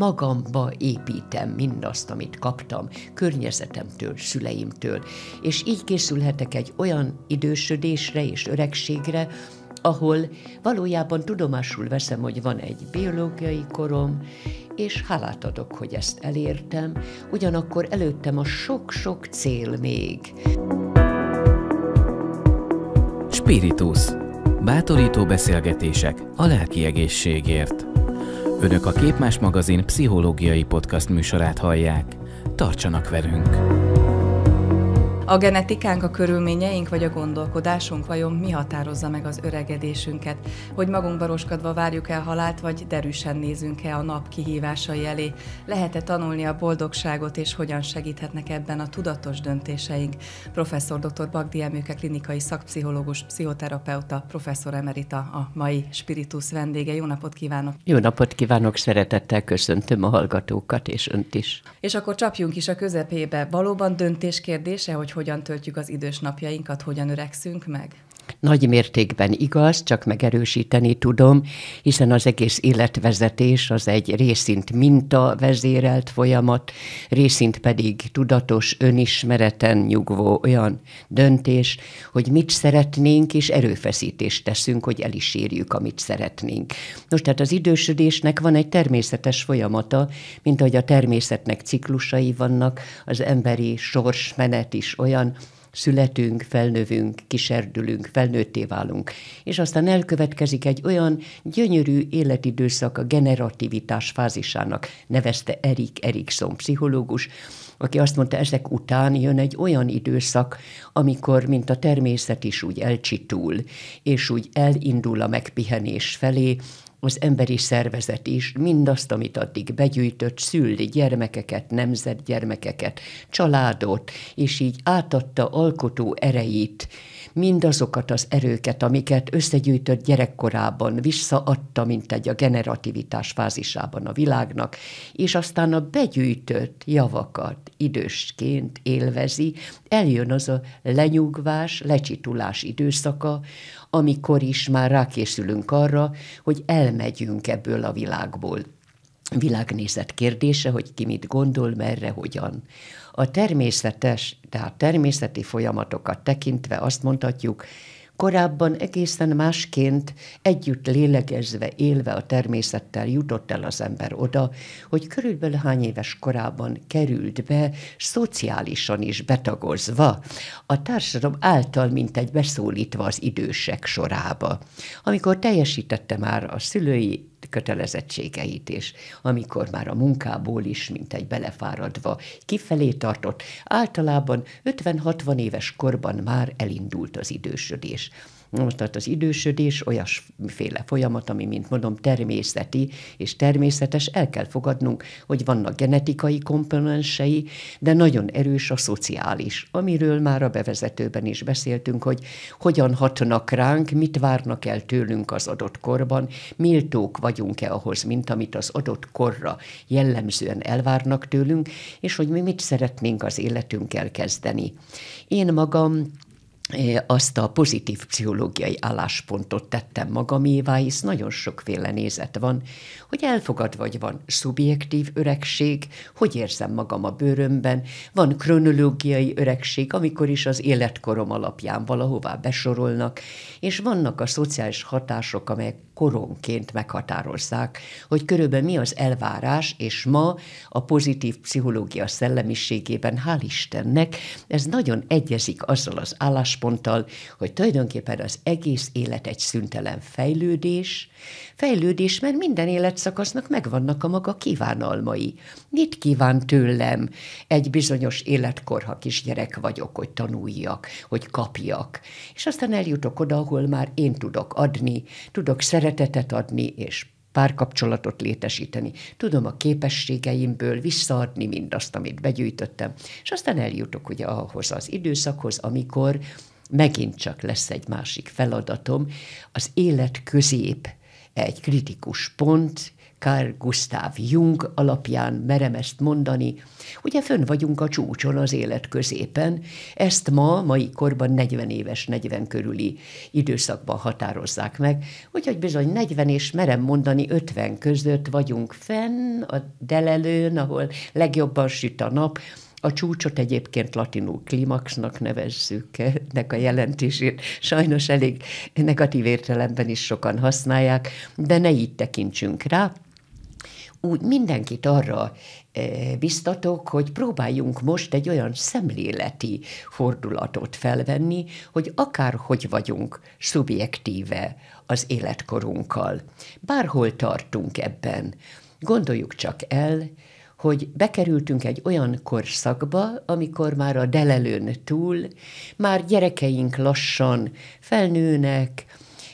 magamba építem mindazt, amit kaptam környezetemtől, szüleimtől, és így készülhetek egy olyan idősödésre és öregségre, ahol valójában tudomásul veszem, hogy van egy biológiai korom, és hálát adok, hogy ezt elértem, ugyanakkor előttem a sok-sok cél még. Spiritus. Bátorító beszélgetések a lelki egészségért. Önök a Képmás magazin pszichológiai podcast műsorát hallják. Tartsanak velünk! A genetikánk, a körülményeink vagy a gondolkodásunk vajon mi határozza meg az öregedésünket? Hogy magunkba roskadva várjuk el halált, vagy derűsen nézünk-e a nap kihívásai elé? Lehet-e tanulni a boldogságot, és hogyan segíthetnek ebben a tudatos döntéseink? Professzor dr. Bagdi Emőke klinikai szakpszichológus, pszichoterapeuta, professzor emerita a mai Spiritus vendége. Jó napot kívánok! Jó napot kívánok, szeretettel köszöntöm a hallgatókat és önt is. És akkor csapjunk is a közepébe. Valóban döntés kérdése, hogy hogyan töltjük az idős napjainkat, hogyan öregszünk meg? nagy mértékben igaz, csak megerősíteni tudom, hiszen az egész életvezetés az egy részint minta vezérelt folyamat, részint pedig tudatos önismereten nyugvó olyan döntés, hogy mit szeretnénk, és erőfeszítést teszünk, hogy el is érjük, amit szeretnénk. Nos, tehát az idősödésnek van egy természetes folyamata, mint ahogy a természetnek ciklusai vannak, az emberi sorsmenet is olyan, születünk, felnövünk, kiserdülünk, felnőtté válunk. És aztán elkövetkezik egy olyan gyönyörű életidőszak a generativitás fázisának, nevezte Erik Erikson pszichológus, aki azt mondta, ezek után jön egy olyan időszak, amikor, mint a természet is úgy elcsitul, és úgy elindul a megpihenés felé, az emberi szervezet is mindazt, amit addig begyűjtött, szüldi gyermekeket, nemzetgyermekeket, családot, és így átadta alkotó erejét, mindazokat az erőket, amiket összegyűjtött gyerekkorában, visszaadta, mint egy a generativitás fázisában a világnak, és aztán a begyűjtött javakat idősként élvezi, eljön az a lenyugvás, lecsitulás időszaka, amikor is már rákészülünk arra, hogy elmegyünk ebből a világból. Világnézet kérdése, hogy ki mit gondol, merre, hogyan. A természetes, tehát természeti folyamatokat tekintve azt mondhatjuk, Korábban egészen másként, együtt lélegezve, élve a természettel jutott el az ember oda, hogy körülbelül hány éves korában került be, szociálisan is betagozva, a társadalom által mint egy beszólítva az idősek sorába. Amikor teljesítette már a szülői kötelezettségeit, és amikor már a munkából is, mint egy belefáradva, kifelé tartott, általában 50-60 éves korban már elindult az idősödés. Most tehát az idősödés olyasféle folyamat, ami, mint mondom, természeti és természetes, el kell fogadnunk, hogy vannak genetikai komponensei, de nagyon erős a szociális, amiről már a bevezetőben is beszéltünk, hogy hogyan hatnak ránk, mit várnak el tőlünk az adott korban, méltók vagyunk-e ahhoz, mint amit az adott korra jellemzően elvárnak tőlünk, és hogy mi mit szeretnénk az életünkkel kezdeni. Én magam azt a pozitív pszichológiai álláspontot tettem magamévá, hisz nagyon sokféle nézet van, hogy elfogad vagy van szubjektív öregség, hogy érzem magam a bőrömben, van kronológiai öregség, amikor is az életkorom alapján valahová besorolnak, és vannak a szociális hatások, amelyek koronként meghatározzák, hogy körülbelül mi az elvárás, és ma a pozitív pszichológia szellemiségében, hál' Istennek, ez nagyon egyezik azzal az állásponttal, hogy tulajdonképpen az egész élet egy szüntelen fejlődés, Fejlődés, mert minden életszakasznak megvannak a maga kívánalmai. Mit kíván tőlem egy bizonyos életkor, ha kisgyerek vagyok, hogy tanuljak, hogy kapjak. És aztán eljutok oda, ahol már én tudok adni, tudok szeretetet adni, és párkapcsolatot létesíteni. Tudom a képességeimből visszaadni mindazt, amit begyűjtöttem, és aztán eljutok ugye ahhoz az időszakhoz, amikor megint csak lesz egy másik feladatom, az élet közép egy kritikus pont, Carl Gustav Jung alapján merem ezt mondani, ugye fönn vagyunk a csúcson az élet középen, ezt ma, mai korban 40 éves, 40 körüli időszakban határozzák meg, úgyhogy bizony 40 és merem mondani 50 között vagyunk fenn a delelőn, ahol legjobban süt a nap, a csúcsot egyébként latinul klimaxnak nevezzük, ennek a jelentését sajnos elég negatív értelemben is sokan használják, de ne így tekintsünk rá. Úgy mindenkit arra eh, biztatok, hogy próbáljunk most egy olyan szemléleti fordulatot felvenni, hogy akárhogy vagyunk szubjektíve az életkorunkkal, bárhol tartunk ebben, gondoljuk csak el, hogy bekerültünk egy olyan korszakba, amikor már a delelőn túl, már gyerekeink lassan felnőnek,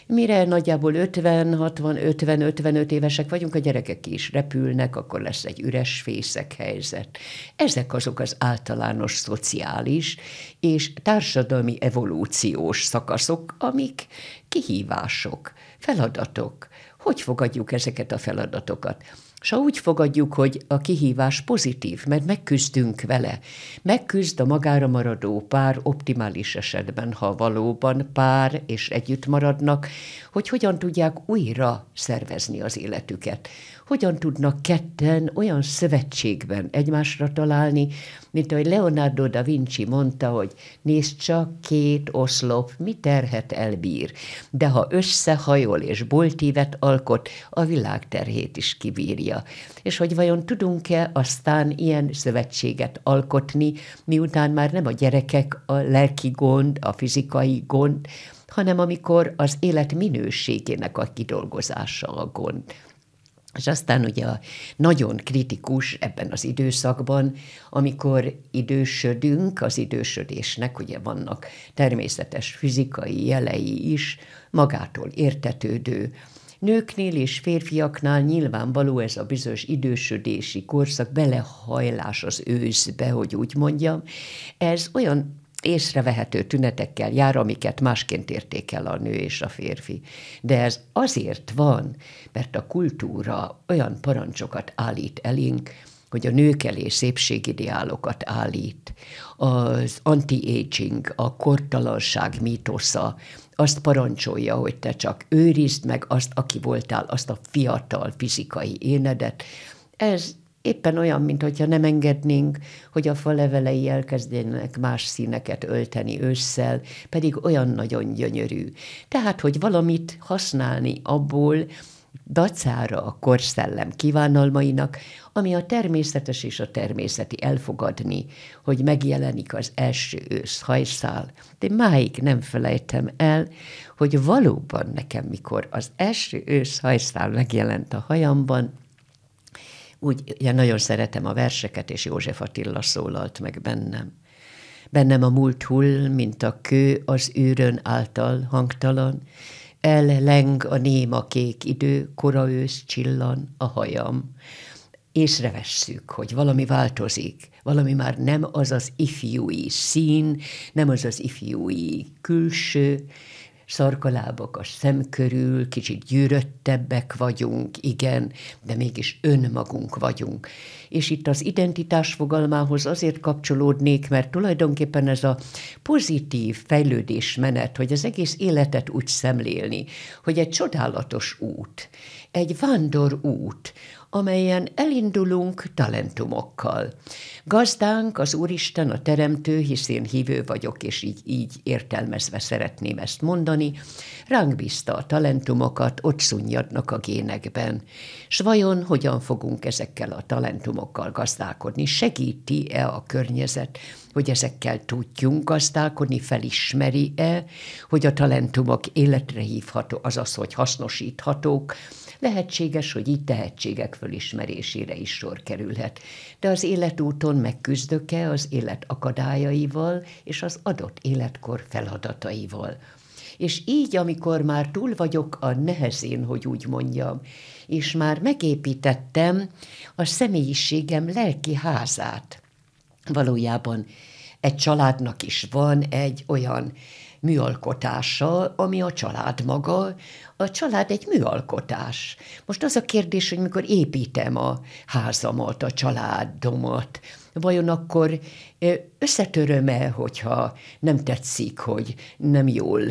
mire nagyjából 50, 60, 50, 55 évesek vagyunk, a gyerekek is repülnek, akkor lesz egy üres fészek helyzet. Ezek azok az általános szociális és társadalmi evolúciós szakaszok, amik kihívások, feladatok. Hogy fogadjuk ezeket a feladatokat? És ha úgy fogadjuk, hogy a kihívás pozitív, mert megküzdünk vele, megküzd a magára maradó pár optimális esetben, ha valóban pár és együtt maradnak, hogy hogyan tudják újra szervezni az életüket, hogyan tudnak ketten olyan szövetségben egymásra találni, mint ahogy Leonardo da Vinci mondta, hogy nézd csak, két oszlop mi terhet elbír, de ha összehajol és boltívet alkot, a világ terhét is kibírja. És hogy vajon tudunk-e aztán ilyen szövetséget alkotni, miután már nem a gyerekek a lelki gond, a fizikai gond, hanem amikor az élet minőségének a kidolgozása a gond. És aztán ugye a nagyon kritikus ebben az időszakban, amikor idősödünk, az idősödésnek ugye vannak természetes fizikai jelei is, magától értetődő, Nőknél és férfiaknál nyilvánvaló ez a bizonyos idősödési korszak, belehajlás az őszbe, hogy úgy mondjam. Ez olyan észrevehető tünetekkel jár, amiket másként értékel a nő és a férfi. De ez azért van, mert a kultúra olyan parancsokat állít elénk, hogy a nők elé szépségideálokat állít, az anti-aging, a kortalanság mítosza, azt parancsolja, hogy te csak őrizd meg azt, aki voltál, azt a fiatal fizikai énedet. Ez éppen olyan, mint hogyha nem engednénk, hogy a fa levelei elkezdjenek más színeket ölteni ősszel, pedig olyan nagyon gyönyörű. Tehát, hogy valamit használni abból, dacára a korszellem kívánalmainak, ami a természetes és a természeti elfogadni, hogy megjelenik az első ősz hajszál. De máig nem felejtem el, hogy valóban nekem, mikor az első ősz hajszál megjelent a hajamban, úgy, ugye nagyon szeretem a verseket, és József Attila szólalt meg bennem. Bennem a múlt hull, mint a kő az űrön által hangtalan, elleng a néma kék idő, kora ősz csillan a hajam. Észrevesszük, hogy valami változik, valami már nem az az ifjúi szín, nem az az ifjúi külső, szarkalábak a szem körül, kicsit gyűröttebbek vagyunk, igen, de mégis önmagunk vagyunk. És itt az identitás fogalmához azért kapcsolódnék, mert tulajdonképpen ez a pozitív fejlődés menet, hogy az egész életet úgy szemlélni, hogy egy csodálatos út, egy vándor út amelyen elindulunk talentumokkal. Gazdánk az Úristen, a Teremtő, hisz én hívő vagyok, és így, így értelmezve szeretném ezt mondani, ránk bízta a talentumokat, ott szunnyadnak a génekben. S vajon hogyan fogunk ezekkel a talentumokkal gazdálkodni? Segíti-e a környezet, hogy ezekkel tudjunk gazdálkodni, felismeri-e, hogy a talentumok életre hívható, azaz, hogy hasznosíthatók, Lehetséges, hogy így tehetségek fölismerésére is sor kerülhet. De az életúton megküzdöke az élet akadályaival és az adott életkor feladataival? És így, amikor már túl vagyok a nehezén, hogy úgy mondjam, és már megépítettem a személyiségem lelki házát. Valójában egy családnak is van egy olyan műalkotással, ami a család maga. A család egy műalkotás. Most az a kérdés, hogy mikor építem a házamat, a családomat, vajon akkor összetöröm-e, hogyha nem tetszik, hogy nem jól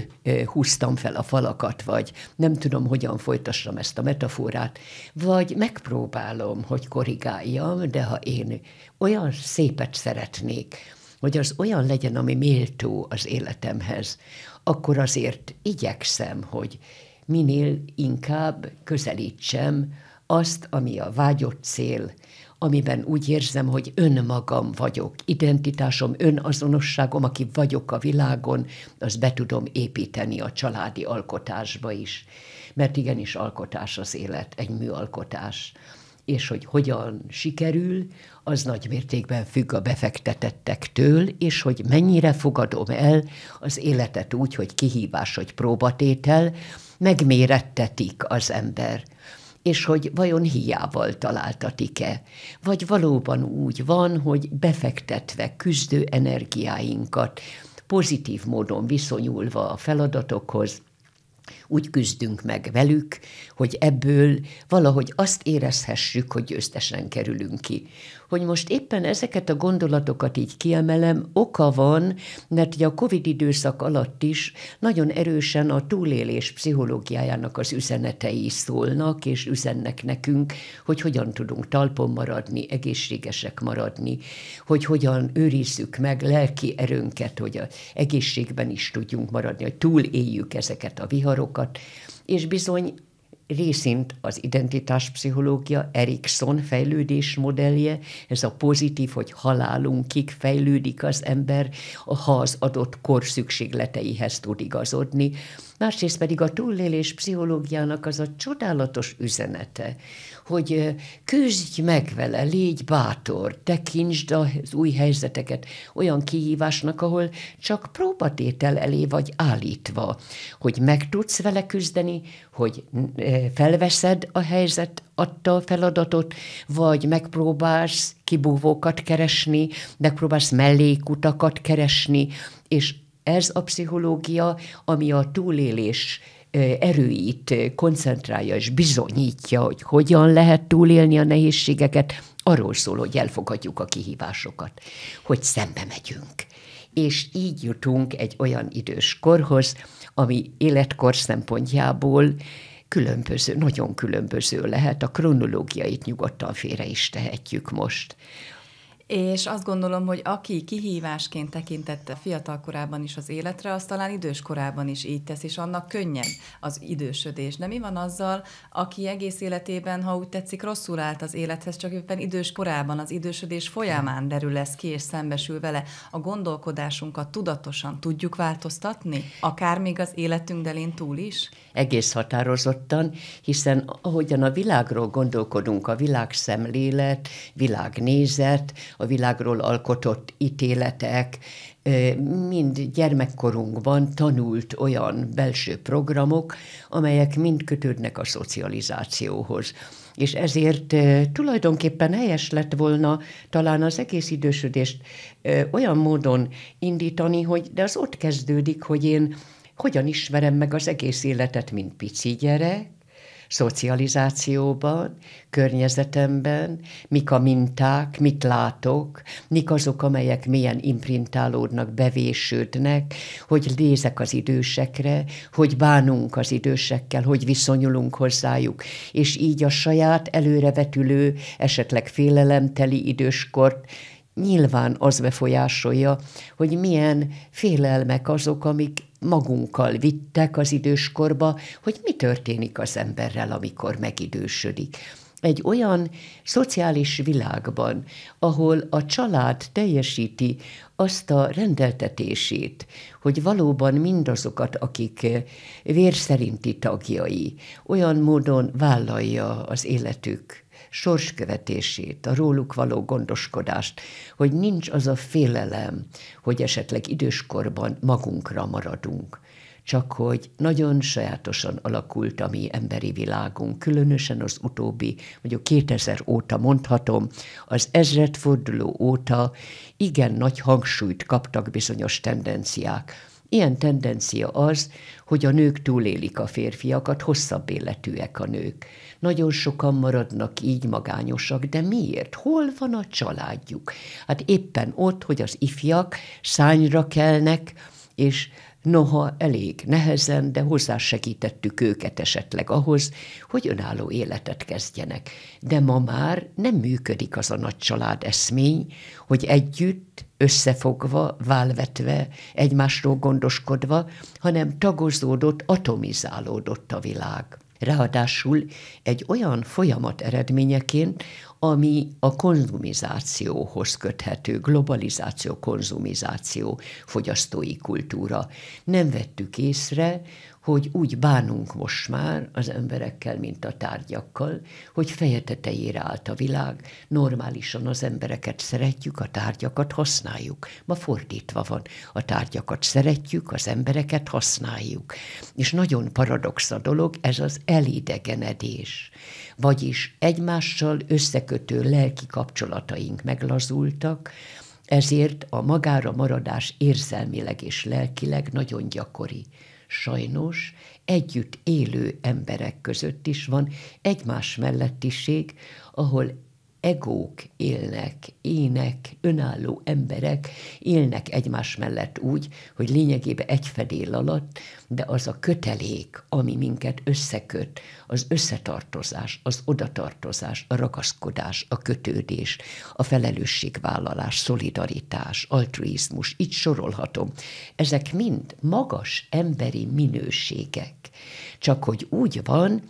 húztam fel a falakat, vagy nem tudom, hogyan folytassam ezt a metaforát, vagy megpróbálom, hogy korrigáljam, de ha én olyan szépet szeretnék, hogy az olyan legyen, ami méltó az életemhez, akkor azért igyekszem, hogy minél inkább közelítsem azt, ami a vágyott cél, amiben úgy érzem, hogy önmagam vagyok, identitásom, önazonosságom, aki vagyok a világon, az be tudom építeni a családi alkotásba is. Mert igenis alkotás az élet, egy műalkotás. És hogy hogyan sikerül, az nagy mértékben függ a befektetettektől, és hogy mennyire fogadom el az életet úgy, hogy kihívás, hogy próbatétel, megmérettetik az ember és hogy vajon hiával találtatik-e, vagy valóban úgy van, hogy befektetve küzdő energiáinkat, pozitív módon viszonyulva a feladatokhoz, úgy küzdünk meg velük, hogy ebből valahogy azt érezhessük, hogy győztesen kerülünk ki. Hogy most éppen ezeket a gondolatokat így kiemelem, oka van, mert ugye a COVID időszak alatt is nagyon erősen a túlélés pszichológiájának az üzenetei szólnak, és üzennek nekünk, hogy hogyan tudunk talpon maradni, egészségesek maradni, hogy hogyan őrizzük meg lelki erőnket, hogy a egészségben is tudjunk maradni, hogy túléljük ezeket a viharokat, dolgokat. És bizony részint az identitáspszichológia, Erikson fejlődés modellje, ez a pozitív, hogy halálunkig fejlődik az ember, ha az adott kor szükségleteihez tud igazodni. Másrészt pedig a túlélés pszichológiának az a csodálatos üzenete, hogy küzdj meg vele, légy bátor, tekintsd az új helyzeteket olyan kihívásnak, ahol csak próbatétel elé vagy állítva, hogy meg tudsz vele küzdeni, hogy felveszed a helyzet adta a feladatot, vagy megpróbálsz kibúvókat keresni, megpróbálsz mellékutakat keresni, és ez a pszichológia, ami a túlélés erőit koncentrálja és bizonyítja, hogy hogyan lehet túlélni a nehézségeket, arról szól, hogy elfogadjuk a kihívásokat, hogy szembe megyünk. És így jutunk egy olyan idős korhoz, ami életkor szempontjából különböző, nagyon különböző lehet. A kronológiait nyugodtan félre is tehetjük most. És azt gondolom, hogy aki kihívásként tekintette fiatal korában is az életre, az talán idős korában is így tesz, és annak könnyen az idősödés. De mi van azzal, aki egész életében, ha úgy tetszik, rosszul állt az élethez, csak éppen idős korában, az idősödés folyamán derül lesz ki, és szembesül vele. A gondolkodásunkat tudatosan tudjuk változtatni, akár még az életünk delén túl is? Egész határozottan, hiszen ahogyan a világról gondolkodunk, a világszemlélet, világnézet, a világról alkotott ítéletek, mind gyermekkorunkban tanult olyan belső programok, amelyek mind kötődnek a szocializációhoz. És ezért tulajdonképpen helyes lett volna talán az egész idősödést olyan módon indítani, hogy de az ott kezdődik, hogy én hogyan ismerem meg az egész életet, mint pici gyerek, szocializációban, környezetemben, mik a minták, mit látok, mik azok, amelyek milyen imprintálódnak, bevésődnek, hogy nézek az idősekre, hogy bánunk az idősekkel, hogy viszonyulunk hozzájuk, és így a saját előrevetülő, esetleg félelemteli időskort nyilván az befolyásolja, hogy milyen félelmek azok, amik magunkkal vittek az időskorba, hogy mi történik az emberrel, amikor megidősödik egy olyan szociális világban, ahol a család teljesíti azt a rendeltetését, hogy valóban mindazokat, akik vérszerinti tagjai, olyan módon vállalja az életük sorskövetését, a róluk való gondoskodást, hogy nincs az a félelem, hogy esetleg időskorban magunkra maradunk csak hogy nagyon sajátosan alakult a mi emberi világunk, különösen az utóbbi, mondjuk 2000 óta mondhatom, az ezredforduló óta igen nagy hangsúlyt kaptak bizonyos tendenciák. Ilyen tendencia az, hogy a nők túlélik a férfiakat, hosszabb életűek a nők. Nagyon sokan maradnak így magányosak, de miért? Hol van a családjuk? Hát éppen ott, hogy az ifjak szányra kelnek, és noha elég nehezen, de hozzásegítettük őket esetleg ahhoz, hogy önálló életet kezdjenek. De ma már nem működik az a nagy család eszmény, hogy együtt, összefogva, válvetve, egymásról gondoskodva, hanem tagozódott, atomizálódott a világ. Ráadásul egy olyan folyamat eredményeként, ami a konzumizációhoz köthető, globalizáció, konzumizáció, fogyasztói kultúra. Nem vettük észre, hogy úgy bánunk most már az emberekkel, mint a tárgyakkal, hogy feje tetejére állt a világ, normálisan az embereket szeretjük, a tárgyakat használjuk. Ma fordítva van, a tárgyakat szeretjük, az embereket használjuk. És nagyon paradox a dolog, ez az elidegenedés. Vagyis egymással összekötő lelki kapcsolataink meglazultak, ezért a magára maradás érzelmileg és lelkileg nagyon gyakori sajnos együtt élő emberek között is van egymás mellettiség, ahol egók élnek, ének, önálló emberek élnek egymás mellett úgy, hogy lényegében egy fedél alatt, de az a kötelék, ami minket összeköt, az összetartozás, az odatartozás, a ragaszkodás, a kötődés, a felelősségvállalás, szolidaritás, altruizmus, így sorolhatom. Ezek mind magas emberi minőségek. Csak hogy úgy van,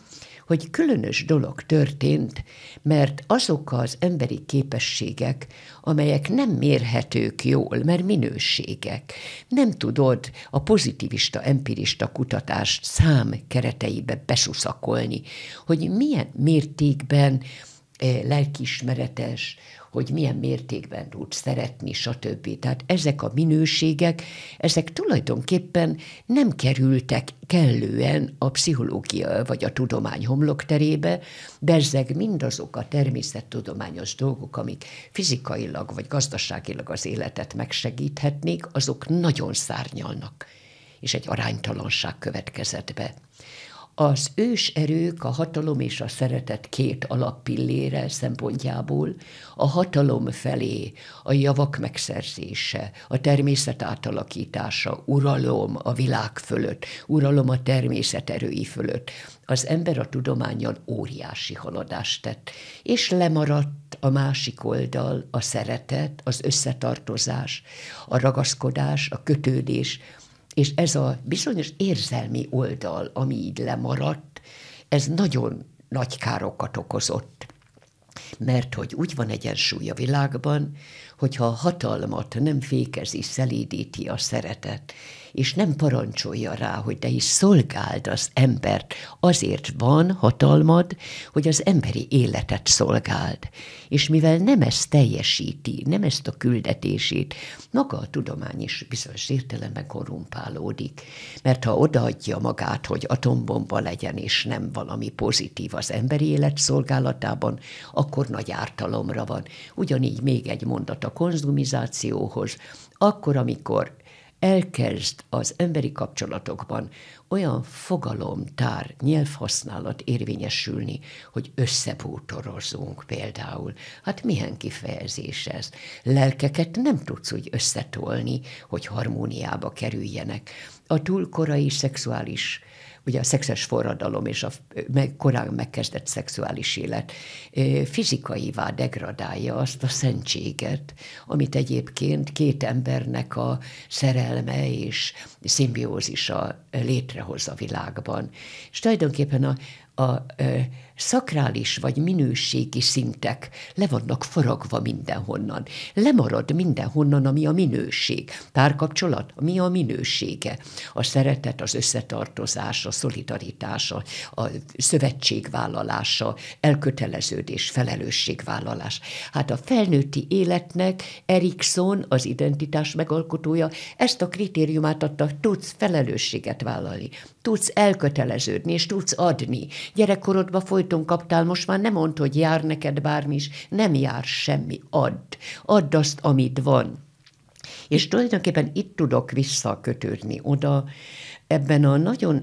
hogy különös dolog történt, mert azok az emberi képességek, amelyek nem mérhetők jól, mert minőségek, nem tudod a pozitivista, empirista kutatást szám kereteibe besuszakolni, hogy milyen mértékben eh, lelkismeretes, hogy milyen mértékben tudsz szeretni, stb. Tehát ezek a minőségek, ezek tulajdonképpen nem kerültek kellően a pszichológia vagy a tudomány homlokterébe, ezek mindazok a természettudományos dolgok, amik fizikailag vagy gazdaságilag az életet megsegíthetnék, azok nagyon szárnyalnak és egy aránytalanság következett be. Az ős erők a hatalom és a szeretet két alappillére szempontjából a hatalom felé a javak megszerzése, a természet átalakítása, uralom a világ fölött, uralom a természet erői fölött. Az ember a tudományon óriási haladást tett, és lemaradt a másik oldal, a szeretet, az összetartozás, a ragaszkodás, a kötődés, és ez a bizonyos érzelmi oldal, ami így lemaradt, ez nagyon nagy károkat okozott. Mert hogy úgy van egyensúly a világban, hogyha a hatalmat nem fékezi, szelídíti a szeretet, és nem parancsolja rá, hogy te is szolgáld az embert. Azért van hatalmad, hogy az emberi életet szolgáld. És mivel nem ezt teljesíti, nem ezt a küldetését, maga a tudomány is bizonyos értelemben korumpálódik. Mert ha odaadja magát, hogy atombomba legyen, és nem valami pozitív az emberi élet szolgálatában, akkor nagy ártalomra van. Ugyanígy még egy mondat a konzumizációhoz. Akkor, amikor elkezd az emberi kapcsolatokban olyan fogalomtár, nyelvhasználat érvényesülni, hogy összebútorozunk például. Hát milyen kifejezés ez? Lelkeket nem tudsz úgy összetolni, hogy harmóniába kerüljenek. A túl korai szexuális ugye a szexes forradalom és a korán megkezdett szexuális élet fizikaivá degradálja azt a szentséget, amit egyébként két embernek a szerelme és szimbiózisa létrehoz a világban. És tulajdonképpen a, a, a szakrális vagy minőségi szintek le vannak faragva mindenhonnan. Lemarad mindenhonnan, ami a minőség. Párkapcsolat, mi a minősége. A szeretet, az összetartozás, a szolidaritás, a, szövetségvállalása, elköteleződés, felelősségvállalás. Hát a felnőtti életnek Erikson, az identitás megalkotója, ezt a kritériumát adta, tudsz felelősséget vállalni, tudsz elköteleződni, és tudsz adni. Gyerekkorodban folyton kaptál, most már nem mondd, hogy jár neked bármi is, nem jár semmi, add. Add azt, amit van. És tulajdonképpen itt tudok visszakötődni oda, ebben a nagyon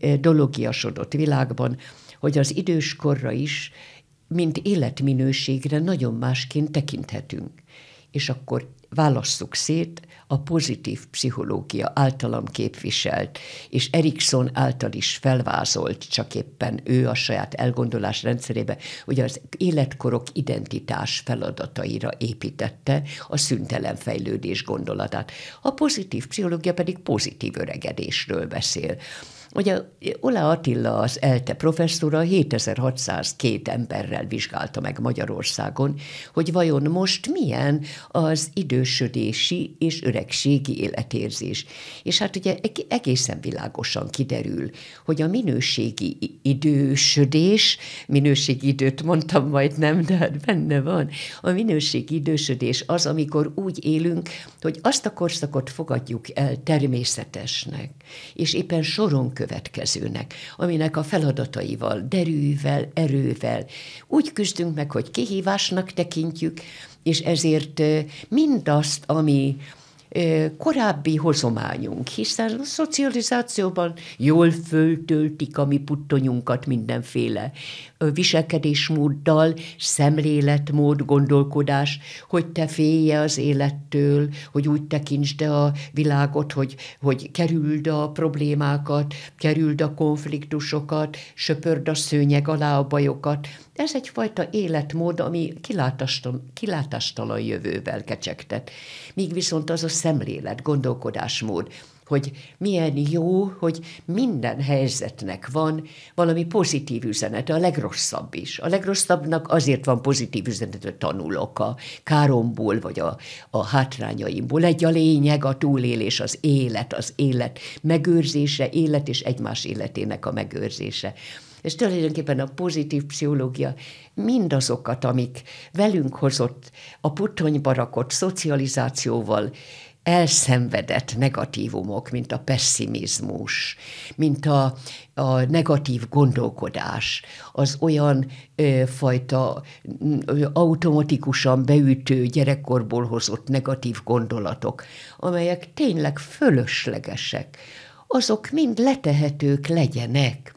eldologiasodott világban, hogy az időskorra is, mint életminőségre nagyon másként tekinthetünk. És akkor válasszuk szét a pozitív pszichológia általam képviselt, és Erikson által is felvázolt, csak éppen ő a saját elgondolás rendszerébe, hogy az életkorok identitás feladataira építette a szüntelen fejlődés gondolatát. A pozitív pszichológia pedig pozitív öregedésről beszél. Ugye Ola Attila, az ELTE professzora 7602 emberrel vizsgálta meg Magyarországon, hogy vajon most milyen az idősödési és öregségi életérzés. És hát ugye e-, egészen világosan kiderül, hogy a minőségi idősödés, minőségi időt mondtam majd nem, de hát benne van, a minőségi idősödés az, amikor úgy élünk, hogy azt a korszakot fogadjuk el természetesnek, és éppen soron követ következőnek, aminek a feladataival, derűvel, erővel úgy küzdünk meg, hogy kihívásnak tekintjük, és ezért mindazt, ami korábbi hozományunk, hiszen a szocializációban jól föltöltik a mi puttonyunkat mindenféle viselkedésmóddal, szemléletmód, gondolkodás, hogy te félje az élettől, hogy úgy tekintsd a világot, hogy, hogy kerüld a problémákat, kerüld a konfliktusokat, söpörd a szőnyeg alá a bajokat. Ez egyfajta életmód, ami kilátastalan, kilátastalan jövővel kecsegtet. Míg viszont az a szemlélet, gondolkodásmód, hogy milyen jó, hogy minden helyzetnek van valami pozitív üzenete, a legrosszabb is. A legrosszabbnak azért van pozitív üzenet, hogy tanulok a káromból, vagy a, a hátrányaimból. Egy a lényeg, a túlélés, az élet, az élet megőrzése, élet és egymás életének a megőrzése. És tulajdonképpen a pozitív pszichológia mindazokat, amik velünk hozott a puttonybarakot szocializációval, elszenvedett negatívumok, mint a pessimizmus, mint a, a negatív gondolkodás, az olyan ö, fajta ö, automatikusan beütő gyerekkorból hozott negatív gondolatok, amelyek tényleg fölöslegesek, azok mind letehetők legyenek.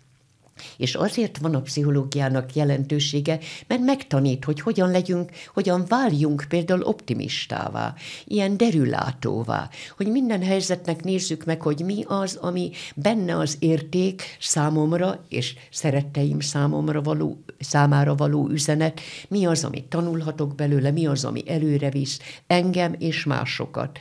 És azért van a pszichológiának jelentősége, mert megtanít, hogy hogyan legyünk, hogyan váljunk például optimistává, ilyen derülátóvá, hogy minden helyzetnek nézzük meg, hogy mi az, ami benne az érték számomra és szeretteim számomra való, számára való üzenet, mi az, amit tanulhatok belőle, mi az, ami előre visz engem és másokat.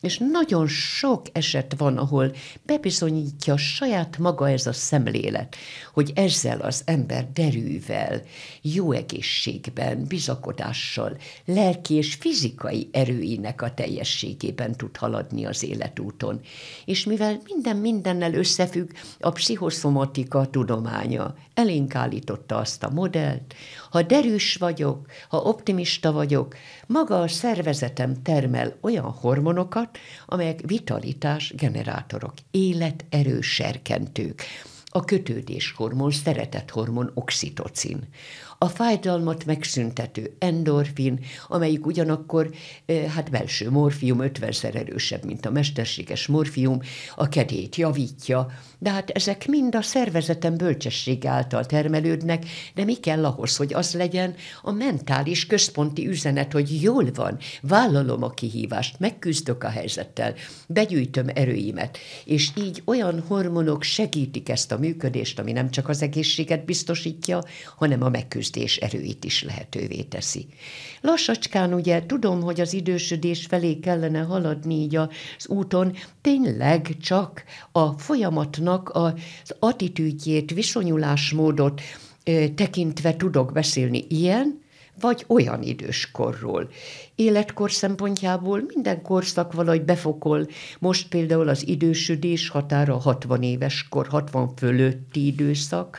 És nagyon sok eset van, ahol bebizonyítja saját maga ez a szemlélet, hogy ezzel az ember derűvel, jó egészségben, bizakodással, lelki és fizikai erőinek a teljességében tud haladni az életúton. És mivel minden mindennel összefügg, a pszichoszomatika tudománya elénk állította azt a modellt, ha derűs vagyok, ha optimista vagyok, maga a szervezetem termel olyan hormonokat, amelyek vitalitás generátorok, életerő serkentők a kötődés hormon, szeretet hormon, oxitocin, a fájdalmat megszüntető endorfin, amelyik ugyanakkor hát belső morfium 50-szer erősebb, mint a mesterséges morfium, a kedét javítja, de hát ezek mind a szervezetem bölcsessége által termelődnek, de mi kell ahhoz, hogy az legyen a mentális központi üzenet, hogy jól van, vállalom a kihívást, megküzdök a helyzettel, begyűjtöm erőimet, és így olyan hormonok segítik ezt a működést, ami nem csak az egészséget biztosítja, hanem a megküzdés erőit is lehetővé teszi. Lassacskán ugye tudom, hogy az idősödés felé kellene haladni így az úton, tényleg csak a folyamatnak azoknak az attitűdjét, viszonyulásmódot tekintve tudok beszélni ilyen, vagy olyan időskorról. Életkor szempontjából minden korszak valahogy befokol. Most például az idősödés határa 60 éves kor, 60 fölötti időszak,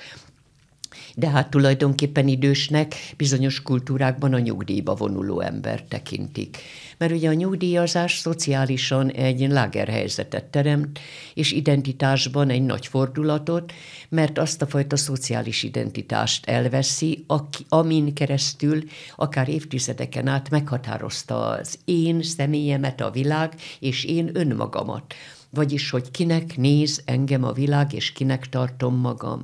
de hát tulajdonképpen idősnek bizonyos kultúrákban a nyugdíjba vonuló ember tekintik. Mert ugye a nyugdíjazás szociálisan egy lágerhelyzetet teremt, és identitásban egy nagy fordulatot, mert azt a fajta szociális identitást elveszi, aki, amin keresztül akár évtizedeken át meghatározta az én személyemet, a világ, és én önmagamat vagyis hogy kinek néz engem a világ, és kinek tartom magam.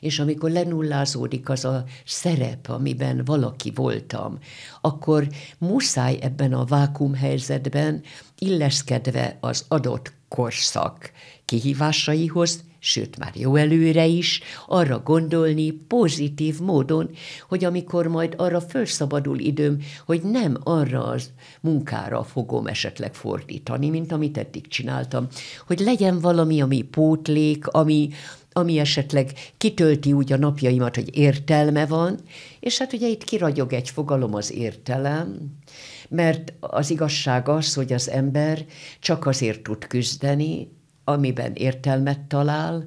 És amikor lenullázódik az a szerep, amiben valaki voltam, akkor muszáj ebben a vákumhelyzetben illeszkedve az adott korszak kihívásaihoz sőt már jó előre is, arra gondolni pozitív módon, hogy amikor majd arra felszabadul időm, hogy nem arra az munkára fogom esetleg fordítani, mint amit eddig csináltam, hogy legyen valami, ami pótlék, ami, ami esetleg kitölti úgy a napjaimat, hogy értelme van, és hát ugye itt kiragyog egy fogalom az értelem, mert az igazság az, hogy az ember csak azért tud küzdeni, amiben értelmet talál,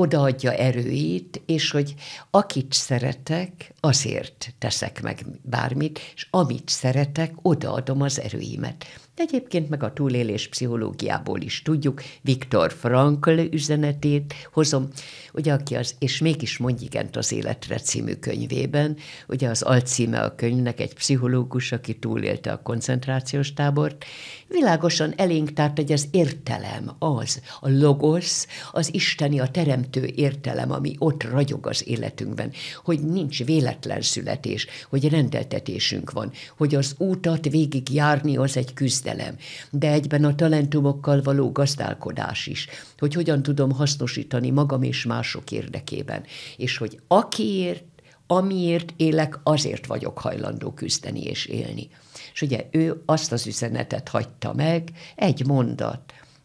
odaadja erőit, és hogy akit szeretek, azért teszek meg bármit, és amit szeretek, odaadom az erőimet. De egyébként meg a túlélés pszichológiából is tudjuk, Viktor Frankl üzenetét hozom, ugye aki az, és mégis mondj igent az életre című könyvében, ugye az alcíme a könyvnek egy pszichológus, aki túlélte a koncentrációs tábort, világosan elénk tárt, hogy az értelem az, a logosz, az isteni, a terem teremtő értelem, ami ott ragyog az életünkben, hogy nincs véletlen születés, hogy rendeltetésünk van, hogy az útat végig járni az egy küzdelem, de egyben a talentumokkal való gazdálkodás is, hogy hogyan tudom hasznosítani magam és mások érdekében, és hogy akiért, amiért élek, azért vagyok hajlandó küzdeni és élni. És ugye ő azt az üzenetet hagyta meg, egy mondat,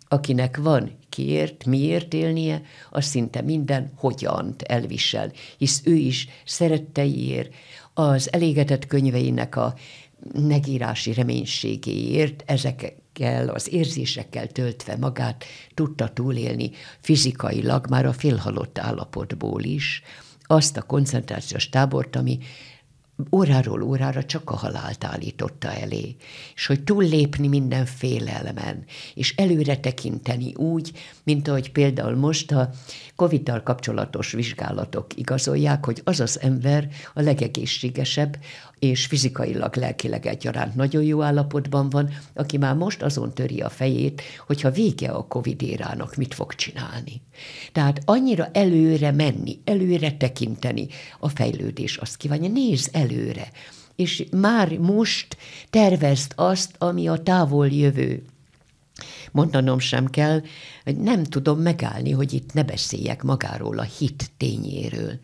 akinek van kiért, miért élnie, az szinte minden hogyant elvisel, hisz ő is szeretteiért, az elégetett könyveinek a megírási reménységéért ezekkel az érzésekkel töltve magát tudta túlélni fizikailag már a félhalott állapotból is azt a koncentrációs tábort, ami óráról órára csak a halált állította elé, és hogy túllépni minden félelmen, és előre tekinteni úgy, mint ahogy például most a covid kapcsolatos vizsgálatok igazolják, hogy az az ember a legegészségesebb, és fizikailag, lelkileg egyaránt nagyon jó állapotban van, aki már most azon töri a fejét, hogyha vége a Covid érának, mit fog csinálni. Tehát annyira előre menni, előre tekinteni, a fejlődés azt kívánja, nézz előre, és már most tervezd azt, ami a távol jövő mondanom sem kell, hogy nem tudom megállni, hogy itt ne beszéljek magáról a hit tényéről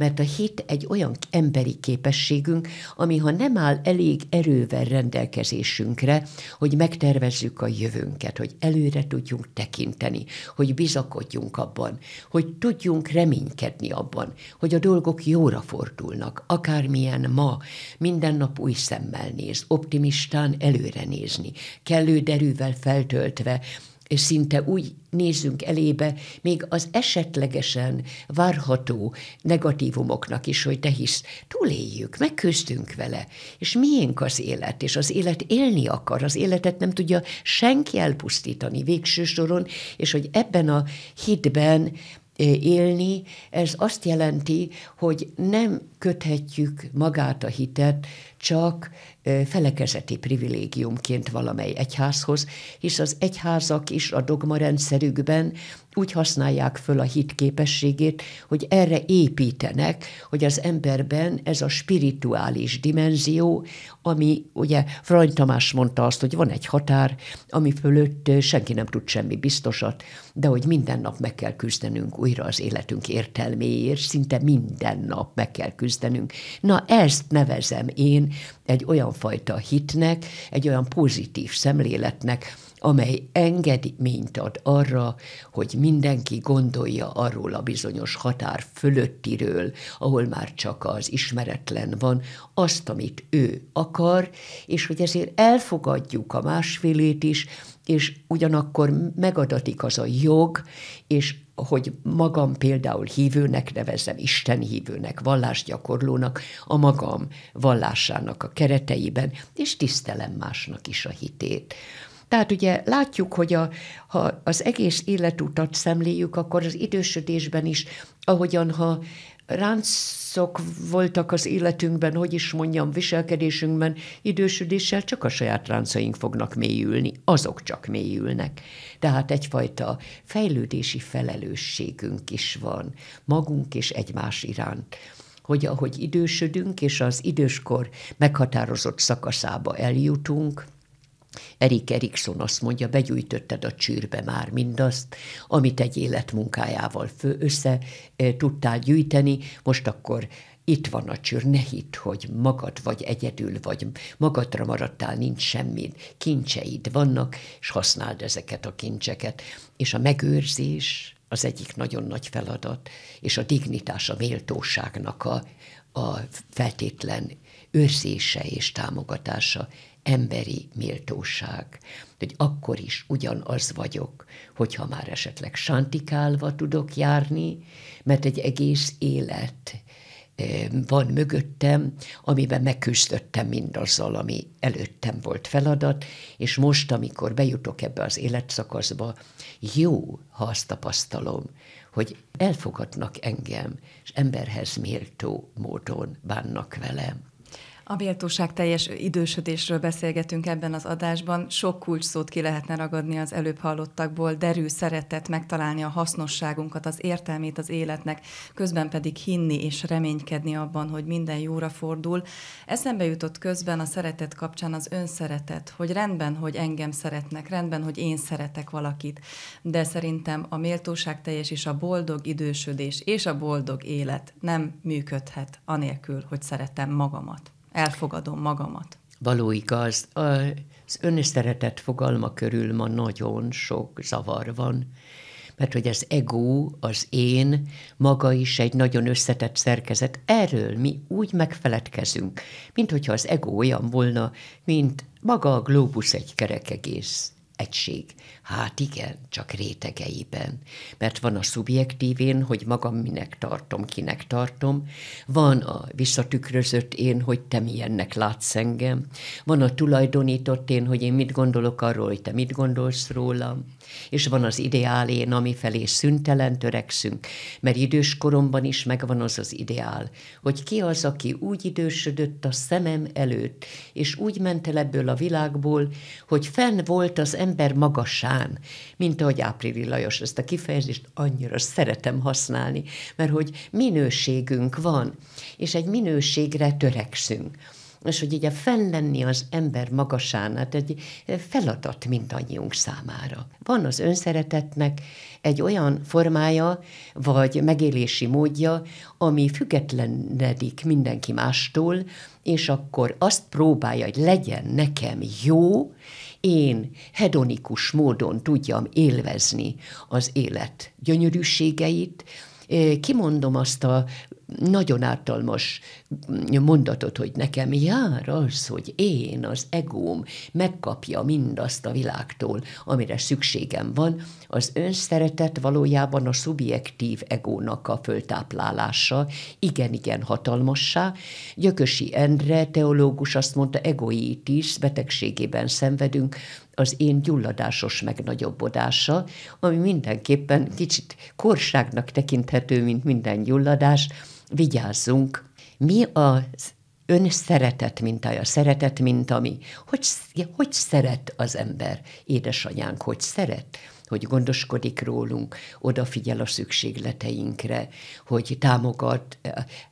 mert a hit egy olyan emberi képességünk, ami ha nem áll elég erővel rendelkezésünkre, hogy megtervezzük a jövőnket, hogy előre tudjunk tekinteni, hogy bizakodjunk abban, hogy tudjunk reménykedni abban, hogy a dolgok jóra fordulnak, akármilyen ma, minden nap új szemmel néz, optimistán előre nézni, kellő derűvel feltöltve, és szinte úgy nézzünk elébe, még az esetlegesen várható negatívumoknak is, hogy te hisz, túléljük, megküzdünk vele, és miénk az élet, és az élet élni akar, az életet nem tudja senki elpusztítani végső soron, és hogy ebben a hitben e, élni, ez azt jelenti, hogy nem köthetjük magát a hitet csak felekezeti privilégiumként valamely egyházhoz, hisz az egyházak is a dogma rendszerükben úgy használják föl a hit képességét, hogy erre építenek, hogy az emberben ez a spirituális dimenzió, ami ugye Frany Tamás mondta azt, hogy van egy határ, ami fölött senki nem tud semmi biztosat, de hogy minden nap meg kell küzdenünk újra az életünk értelméért, szinte minden nap meg kell küzdenünk. Na ezt nevezem én egy olyan fajta hitnek, egy olyan pozitív szemléletnek, amely engedményt ad arra, hogy mindenki gondolja arról a bizonyos határ fölöttiről, ahol már csak az ismeretlen van, azt, amit ő akar, és hogy ezért elfogadjuk a másfélét is, és ugyanakkor megadatik az a jog, és hogy magam például hívőnek nevezem, Isten hívőnek, vallásgyakorlónak, a magam vallásának a kereteiben, és tisztelem másnak is a hitét. Tehát ugye látjuk, hogy a, ha az egész életutat szemléljük, akkor az idősödésben is, ahogyan ha ráncok voltak az életünkben, hogy is mondjam, viselkedésünkben, idősödéssel csak a saját ráncaink fognak mélyülni, azok csak mélyülnek. Tehát egyfajta fejlődési felelősségünk is van, magunk és egymás iránt hogy ahogy idősödünk, és az időskor meghatározott szakaszába eljutunk, Erik Erikson azt mondja, begyűjtötted a csűrbe már mindazt, amit egy élet munkájával fő össze e, tudtál gyűjteni, most akkor itt van a csűr, ne hidd, hogy magad vagy egyedül, vagy magadra maradtál, nincs semmid, kincseid vannak, és használd ezeket a kincseket. És a megőrzés az egyik nagyon nagy feladat, és a dignitás, a méltóságnak a, a feltétlen őrzése és támogatása emberi méltóság, hogy akkor is ugyanaz vagyok, hogyha már esetleg sántikálva tudok járni, mert egy egész élet van mögöttem, amiben megküzdöttem mindazzal, ami előttem volt feladat, és most, amikor bejutok ebbe az életszakaszba, jó, ha azt tapasztalom, hogy elfogadnak engem, és emberhez méltó módon bánnak velem. A méltóság teljes idősödésről beszélgetünk ebben az adásban. Sok szót ki lehetne ragadni az előbb hallottakból, derű, szeretet, megtalálni a hasznosságunkat, az értelmét az életnek, közben pedig hinni és reménykedni abban, hogy minden jóra fordul. Eszembe jutott közben a szeretet kapcsán az önszeretet, hogy rendben, hogy engem szeretnek, rendben, hogy én szeretek valakit, de szerintem a méltóság teljes és a boldog idősödés és a boldog élet nem működhet anélkül, hogy szeretem magamat elfogadom magamat. Való igaz. Az önszeretett fogalma körül ma nagyon sok zavar van, mert hogy az ego, az én, maga is egy nagyon összetett szerkezet. Erről mi úgy megfeledkezünk, mint hogyha az ego olyan volna, mint maga a glóbusz egy kerek egész egység. Hát igen, csak rétegeiben. Mert van a én, hogy magam minek tartom, kinek tartom, van a visszatükrözött én, hogy te milyennek látsz engem, van a tulajdonított én, hogy én mit gondolok arról, hogy te mit gondolsz rólam, és van az ideál én, ami felé szüntelen törekszünk, mert idős koromban is megvan az az ideál, hogy ki az, aki úgy idősödött a szemem előtt, és úgy ment el ebből a világból, hogy fenn volt az ember magasán, mint ahogy Áprili Lajos ezt a kifejezést annyira szeretem használni, mert hogy minőségünk van, és egy minőségre törekszünk és hogy ugye fenn az ember magasán, hát egy feladat mindannyiunk számára. Van az önszeretetnek egy olyan formája, vagy megélési módja, ami függetlenedik mindenki mástól, és akkor azt próbálja, hogy legyen nekem jó, én hedonikus módon tudjam élvezni az élet gyönyörűségeit, kimondom azt a nagyon ártalmas mm, mondatot, hogy nekem jár az, hogy én, az egóm megkapja mindazt a világtól, amire szükségem van, az önszeretet valójában a szubjektív egónak a föltáplálása, igen-igen hatalmassá. Gyökösi Endre, teológus azt mondta, egoitis, betegségében szenvedünk, az én gyulladásos megnagyobbodása, ami mindenképpen kicsit korságnak tekinthető, mint minden gyulladás, vigyázzunk. Mi az ön szeretet mintája, szeretet mint ami. Hogy, hogy szeret az ember, édesanyánk, hogy szeret? hogy gondoskodik rólunk, odafigyel a szükségleteinkre, hogy támogat,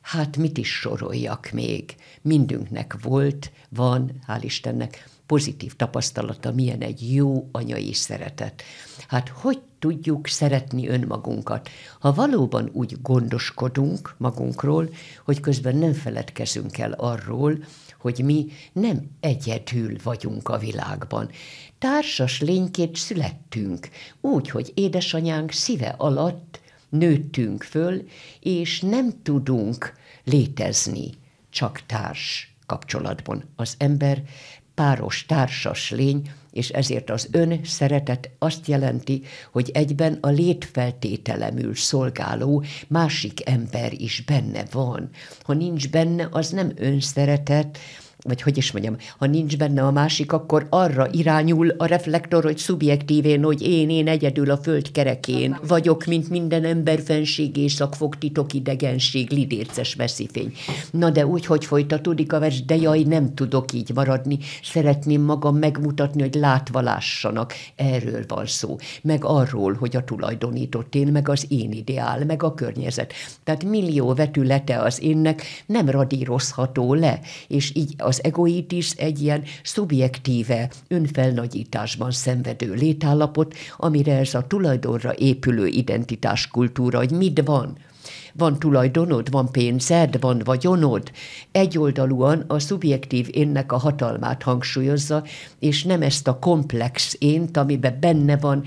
hát mit is soroljak még. Mindünknek volt, van, hál' Istennek, pozitív tapasztalata, milyen egy jó anyai szeretet. Hát hogy tudjuk szeretni önmagunkat, ha valóban úgy gondoskodunk magunkról, hogy közben nem feledkezünk el arról, hogy mi nem egyedül vagyunk a világban. Társas lényként születtünk, úgy, hogy édesanyánk szíve alatt nőttünk föl, és nem tudunk létezni csak társ kapcsolatban. Az ember páros, társas lény, és ezért az ön szeretet azt jelenti, hogy egyben a létfeltételemül szolgáló másik ember is benne van. Ha nincs benne, az nem önszeretet, vagy hogy is mondjam, ha nincs benne a másik, akkor arra irányul a reflektor, hogy szubjektívén, hogy én, én egyedül a föld kerekén vagyok, mint minden ember fenség és szakfog titok idegenség, lidérces veszifény. Na de úgy, hogy folytatódik a vers, de jaj, nem tudok így maradni, szeretném magam megmutatni, hogy látva lássanak. Erről van szó. Meg arról, hogy a tulajdonított én, meg az én ideál, meg a környezet. Tehát millió vetülete az énnek nem radírozható le, és így az egoitis egy ilyen szubjektíve, önfelnagyításban szenvedő létállapot, amire ez a tulajdonra épülő identitáskultúra, hogy mit van, van tulajdonod, van pénzed, van vagyonod. Egyoldalúan a szubjektív énnek a hatalmát hangsúlyozza, és nem ezt a komplex ént, amiben benne van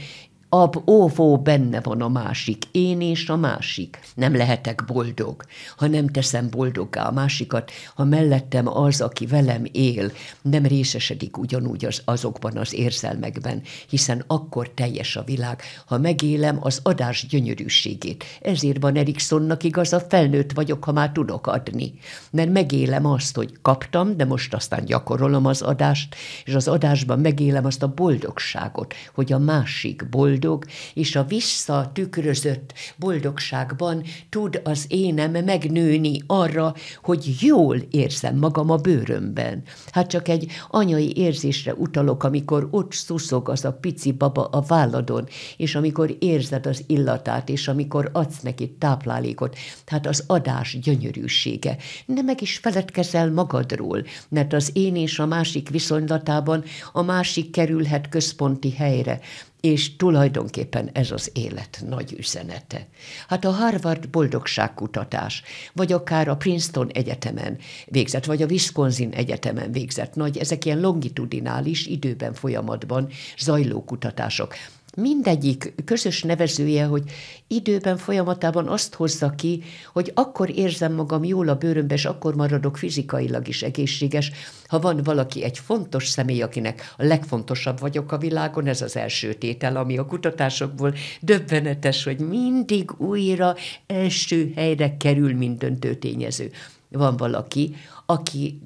ab óvó benne van a másik, én és a másik. Nem lehetek boldog, ha nem teszem boldoggá a másikat, ha mellettem az, aki velem él, nem részesedik ugyanúgy az, azokban az érzelmekben, hiszen akkor teljes a világ, ha megélem az adás gyönyörűségét. Ezért van Eriksonnak igaza, felnőtt vagyok, ha már tudok adni. Mert megélem azt, hogy kaptam, de most aztán gyakorolom az adást, és az adásban megélem azt a boldogságot, hogy a másik boldog, boldog, és a vissza tükrözött boldogságban tud az énem megnőni arra, hogy jól érzem magam a bőrömben. Hát csak egy anyai érzésre utalok, amikor ott szuszog az a pici baba a válladon, és amikor érzed az illatát, és amikor adsz neki táplálékot. Tehát az adás gyönyörűsége. Ne meg is feledkezel magadról, mert az én és a másik viszonylatában a másik kerülhet központi helyre. És tulajdonképpen ez az élet nagy üzenete. Hát a Harvard boldogságkutatás, vagy akár a Princeton Egyetemen végzett, vagy a Wisconsin Egyetemen végzett nagy, ezek ilyen longitudinális, időben folyamatban zajló kutatások mindegyik közös nevezője, hogy időben folyamatában azt hozza ki, hogy akkor érzem magam jól a bőrömben, és akkor maradok fizikailag is egészséges, ha van valaki, egy fontos személy, akinek a legfontosabb vagyok a világon, ez az első tétel, ami a kutatásokból döbbenetes, hogy mindig újra első helyre kerül, mint döntő tényező. Van valaki, aki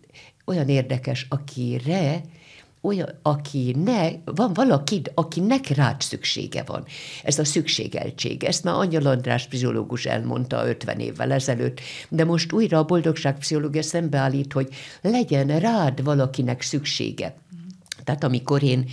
olyan érdekes, akire olyan, aki ne, van valaki, akinek rád szüksége van. Ez a szükségeltség. Ezt már Angyal András pszichológus elmondta 50 évvel ezelőtt, de most újra a pszichológia szembeállít, hogy legyen rád valakinek szüksége. Tehát amikor én,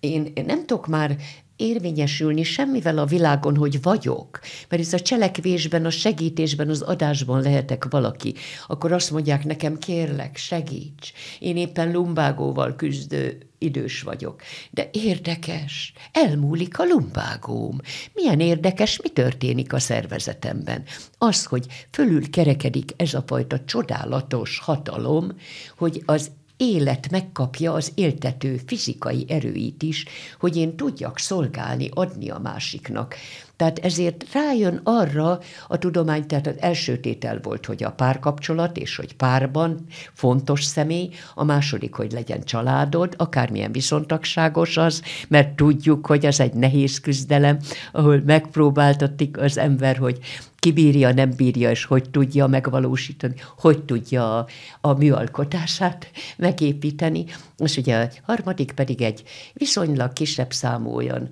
én, én nem tudok már érvényesülni semmivel a világon, hogy vagyok, mert ez a cselekvésben, a segítésben, az adásban lehetek valaki, akkor azt mondják nekem, kérlek, segíts, én éppen lumbágóval küzdő idős vagyok. De érdekes, elmúlik a lumbágóm. Milyen érdekes, mi történik a szervezetemben. Az, hogy fölül kerekedik ez a fajta csodálatos hatalom, hogy az élet megkapja az éltető fizikai erőit is, hogy én tudjak szolgálni, adni a másiknak. Tehát ezért rájön arra a tudomány, tehát az első tétel volt, hogy a párkapcsolat, és hogy párban fontos személy, a második, hogy legyen családod, akármilyen viszontagságos az, mert tudjuk, hogy ez egy nehéz küzdelem, ahol megpróbáltatik az ember, hogy kibírja, nem bírja, és hogy tudja megvalósítani, hogy tudja a, a műalkotását megépíteni. És ugye a harmadik pedig egy viszonylag kisebb számú olyan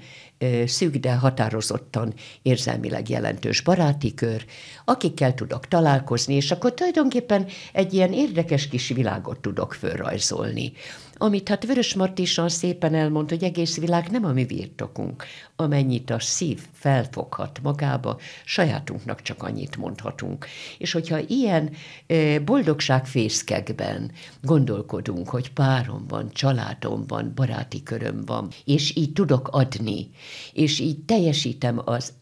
szűk, de határozottan érzelmileg jelentős baráti kör, akikkel tudok találkozni, és akkor tulajdonképpen egy ilyen érdekes kis világot tudok fölrajzolni amit hát Vörös Martisan szépen elmond, hogy egész világ nem a mi birtokunk, amennyit a szív felfoghat magába, sajátunknak csak annyit mondhatunk. És hogyha ilyen boldogságfészkekben gondolkodunk, hogy párom van, családom van, baráti köröm van, és így tudok adni, és így teljesítem az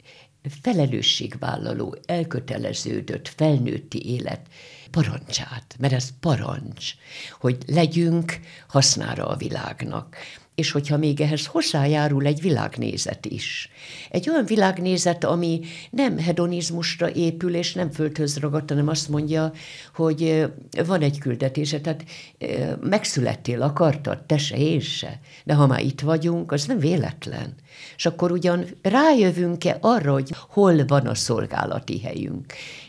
felelősségvállaló, elköteleződött, felnőtti élet parancsát, mert ez parancs, hogy legyünk hasznára a világnak. És hogyha még ehhez hozzájárul egy világnézet is. Egy olyan világnézet, ami nem hedonizmusra épül, és nem földhöz ragadt, hanem azt mondja, hogy van egy küldetése, tehát megszülettél, akartad, te se, én se. De ha már itt vagyunk, az nem véletlen. És akkor ugyan rájövünk-e arra, hogy hol van a szolgálati helyünk.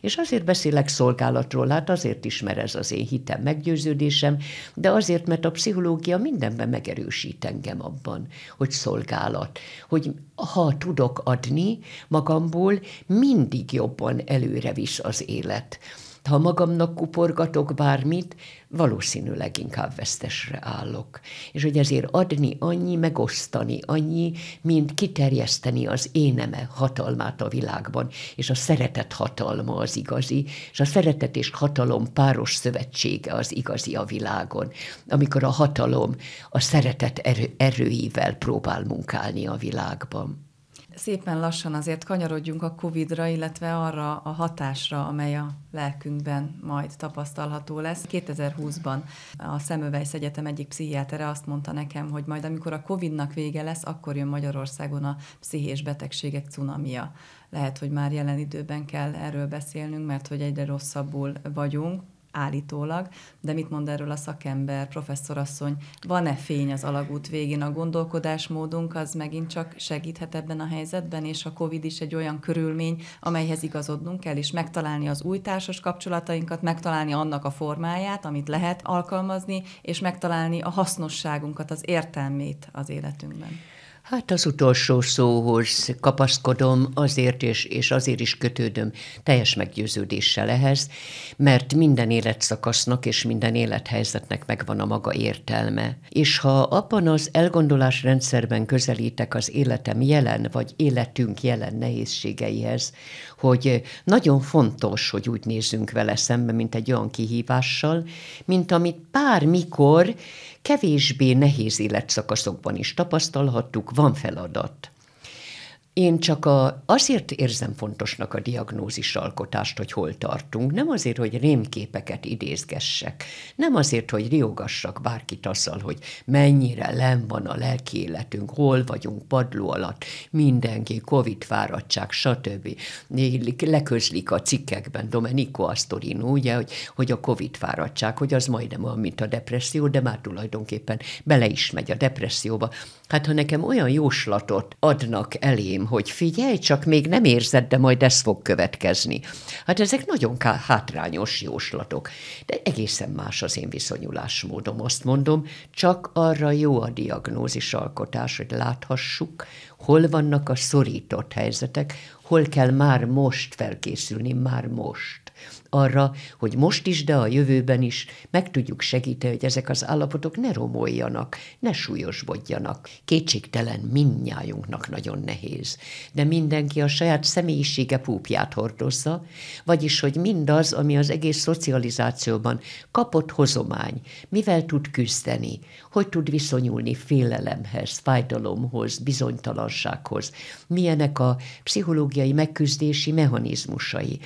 És azért beszélek szolgálatról, hát azért ismer ez az én hitem, meggyőződésem, de azért, mert a pszichológia mindenben megerősít engem abban, hogy szolgálat, hogy ha tudok adni magamból, mindig jobban előre visz az élet ha magamnak kuporgatok bármit, valószínűleg inkább vesztesre állok. És hogy ezért adni annyi, megosztani annyi, mint kiterjeszteni az éneme hatalmát a világban, és a szeretet hatalma az igazi, és a szeretet és hatalom páros szövetsége az igazi a világon, amikor a hatalom a szeretet erő, erőivel próbál munkálni a világban szépen lassan azért kanyarodjunk a COVID-ra, illetve arra a hatásra, amely a lelkünkben majd tapasztalható lesz. 2020-ban a Szemövejsz Egyetem egyik pszichiátere azt mondta nekem, hogy majd amikor a COVID-nak vége lesz, akkor jön Magyarországon a pszichés betegségek cunamia. Lehet, hogy már jelen időben kell erről beszélnünk, mert hogy egyre rosszabbul vagyunk, állítólag, de mit mond erről a szakember, professzorasszony, van-e fény az alagút végén? A gondolkodásmódunk az megint csak segíthet ebben a helyzetben, és a COVID is egy olyan körülmény, amelyhez igazodnunk kell, és megtalálni az új társas kapcsolatainkat, megtalálni annak a formáját, amit lehet alkalmazni, és megtalálni a hasznosságunkat, az értelmét az életünkben. Hát az utolsó szóhoz kapaszkodom, azért és, és azért is kötődöm teljes meggyőződéssel ehhez, mert minden életszakasznak és minden élethelyzetnek megvan a maga értelme. És ha abban az elgondolás rendszerben közelítek az életem jelen, vagy életünk jelen nehézségeihez, hogy nagyon fontos, hogy úgy nézzünk vele szembe, mint egy olyan kihívással, mint amit pár mikor kevésbé nehéz életszakaszokban is tapasztalhattuk, van feladat. Én csak a, azért érzem fontosnak a diagnózis alkotást, hogy hol tartunk, nem azért, hogy rémképeket idézgessek, nem azért, hogy riogassak bárkit azzal, hogy mennyire len van a lelki életünk, hol vagyunk padló alatt, mindenki, Covid fáradtság, stb. Leközlik a cikkekben Domenico Astorino, ugye, hogy, hogy a Covid fáradtság, hogy az majdnem olyan, mint a depresszió, de már tulajdonképpen bele is megy a depresszióba. Hát ha nekem olyan jóslatot adnak elém, hogy figyelj, csak még nem érzed, de majd ez fog következni. Hát ezek nagyon hátrányos jóslatok, de egészen más az én viszonyulásmódom. Azt mondom, csak arra jó a diagnózis alkotás, hogy láthassuk, hol vannak a szorított helyzetek, hol kell már most felkészülni, már most arra, hogy most is, de a jövőben is meg tudjuk segíteni, hogy ezek az állapotok ne romoljanak, ne súlyosbodjanak. Kétségtelen mindnyájunknak nagyon nehéz, de mindenki a saját személyisége púpját hordozza, vagyis, hogy mindaz, ami az egész szocializációban kapott hozomány, mivel tud küzdeni, hogy tud viszonyulni félelemhez, fájdalomhoz, bizonytalansághoz, milyenek a pszichológiai megküzdési mechanizmusai,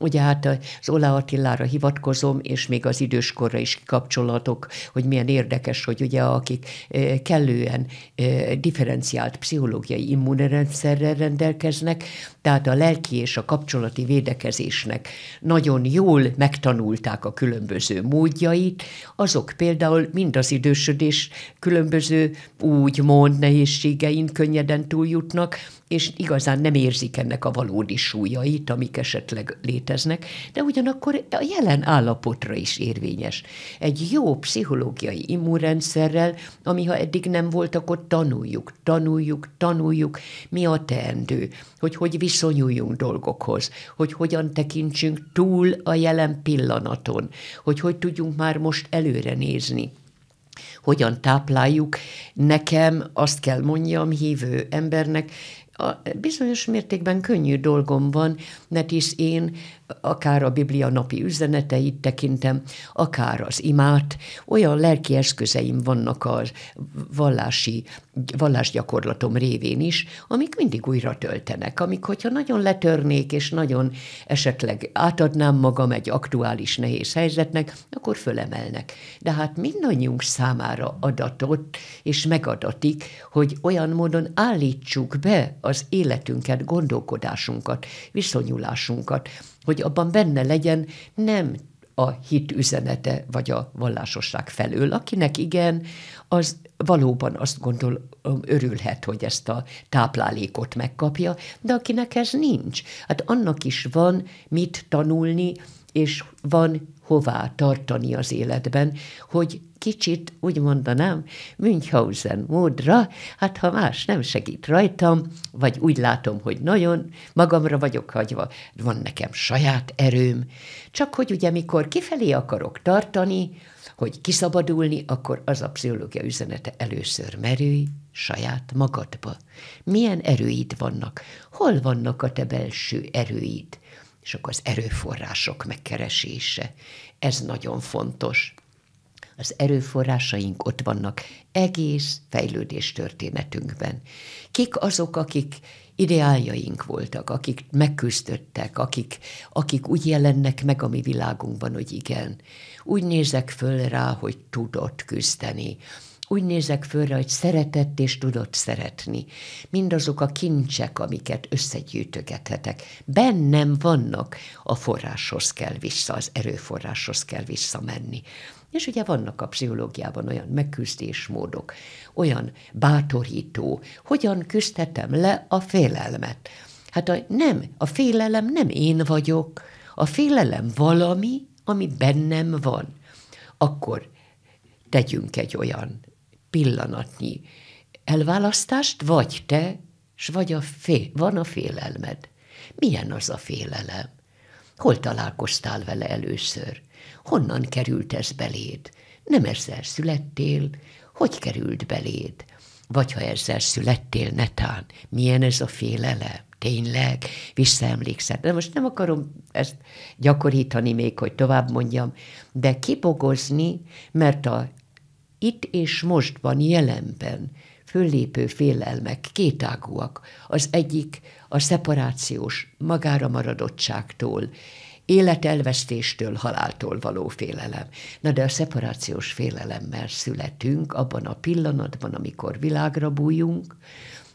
Ugye hát az Ola Attilára hivatkozom, és még az időskorra is kapcsolatok, hogy milyen érdekes, hogy ugye akik eh, kellően eh, differenciált pszichológiai immunrendszerrel rendelkeznek, tehát a lelki és a kapcsolati védekezésnek nagyon jól megtanulták a különböző módjait, azok például mind az idősödés különböző úgymond nehézségein könnyeden túljutnak, és igazán nem érzik ennek a valódi súlyait, amik esetleg léteznek, de ugyanakkor a jelen állapotra is érvényes. Egy jó pszichológiai immunrendszerrel, ami ha eddig nem volt, akkor tanuljuk, tanuljuk, tanuljuk, mi a teendő, hogy hogy viszonyuljunk dolgokhoz, hogy hogyan tekintsünk túl a jelen pillanaton, hogy hogy tudjunk már most előre nézni hogyan tápláljuk. Nekem azt kell mondjam hívő embernek, a bizonyos mértékben könnyű dolgom van, mert is én akár a Biblia napi üzeneteit tekintem, akár az imát, olyan lelki eszközeim vannak a vallási, vallásgyakorlatom révén is, amik mindig újra töltenek, amik, hogyha nagyon letörnék, és nagyon esetleg átadnám magam egy aktuális nehéz helyzetnek, akkor fölemelnek. De hát mindannyiunk számára adatot, és megadatik, hogy olyan módon állítsuk be az életünket, gondolkodásunkat, viszonyulásunkat, hogy abban benne legyen nem a hit üzenete vagy a vallásosság felől. Akinek igen, az valóban azt gondol, örülhet, hogy ezt a táplálékot megkapja, de akinek ez nincs, hát annak is van mit tanulni, és van hová tartani az életben, hogy kicsit, úgy mondanám, Münchhausen módra, hát ha más nem segít rajtam, vagy úgy látom, hogy nagyon magamra vagyok hagyva, van nekem saját erőm, csak hogy ugye mikor kifelé akarok tartani, hogy kiszabadulni, akkor az a pszichológia üzenete először merülj saját magadba. Milyen erőid vannak? Hol vannak a te belső erőid? és akkor az erőforrások megkeresése. Ez nagyon fontos. Az erőforrásaink ott vannak egész fejlődés történetünkben. Kik azok, akik ideáljaink voltak, akik megküzdöttek, akik, akik úgy jelennek meg a mi világunkban, hogy igen, úgy nézek föl rá, hogy tudott küzdeni, úgy nézek fölre, hogy szeretett és tudott szeretni. Mindazok a kincsek, amiket összegyűjtögethetek, bennem vannak, a forráshoz kell vissza, az erőforráshoz kell visszamenni. És ugye vannak a pszichológiában olyan megküzdésmódok, olyan bátorító, hogyan küzdhetem le a félelmet. Hát a, nem, a félelem nem én vagyok, a félelem valami, ami bennem van. Akkor tegyünk egy olyan pillanatnyi elválasztást, vagy te, s vagy a fé, van a félelmed. Milyen az a félelem? Hol találkoztál vele először? Honnan került ez beléd? Nem ezzel születtél? Hogy került beléd? Vagy ha ezzel születtél, netán, milyen ez a félelem? Tényleg, visszaemlékszel. De most nem akarom ezt gyakorítani még, hogy tovább mondjam, de kibogozni, mert a itt és mostban, jelenben föllépő félelmek kétágúak. Az egyik a szeparációs, magára maradottságtól, életelvesztéstől, haláltól való félelem. Na de a szeparációs félelemmel születünk abban a pillanatban, amikor világra bújunk,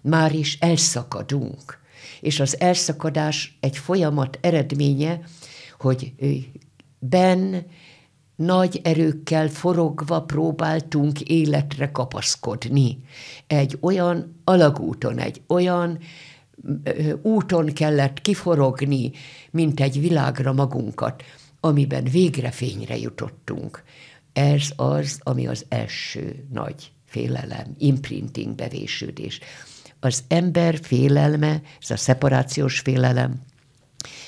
már is elszakadunk. És az elszakadás egy folyamat eredménye, hogy ben nagy erőkkel forogva próbáltunk életre kapaszkodni. Egy olyan alagúton, egy olyan úton kellett kiforogni, mint egy világra magunkat, amiben végre fényre jutottunk. Ez az, ami az első nagy félelem, imprinting bevésődés. Az ember félelme, ez a szeparációs félelem,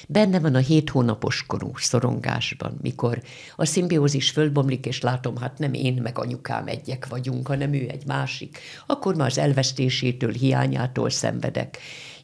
Benne van a hét hónapos korú szorongásban, mikor a szimbiózis fölbomlik, és látom, hát nem én meg anyukám egyek vagyunk, hanem ő egy másik, akkor már az elvesztésétől, hiányától szenvedek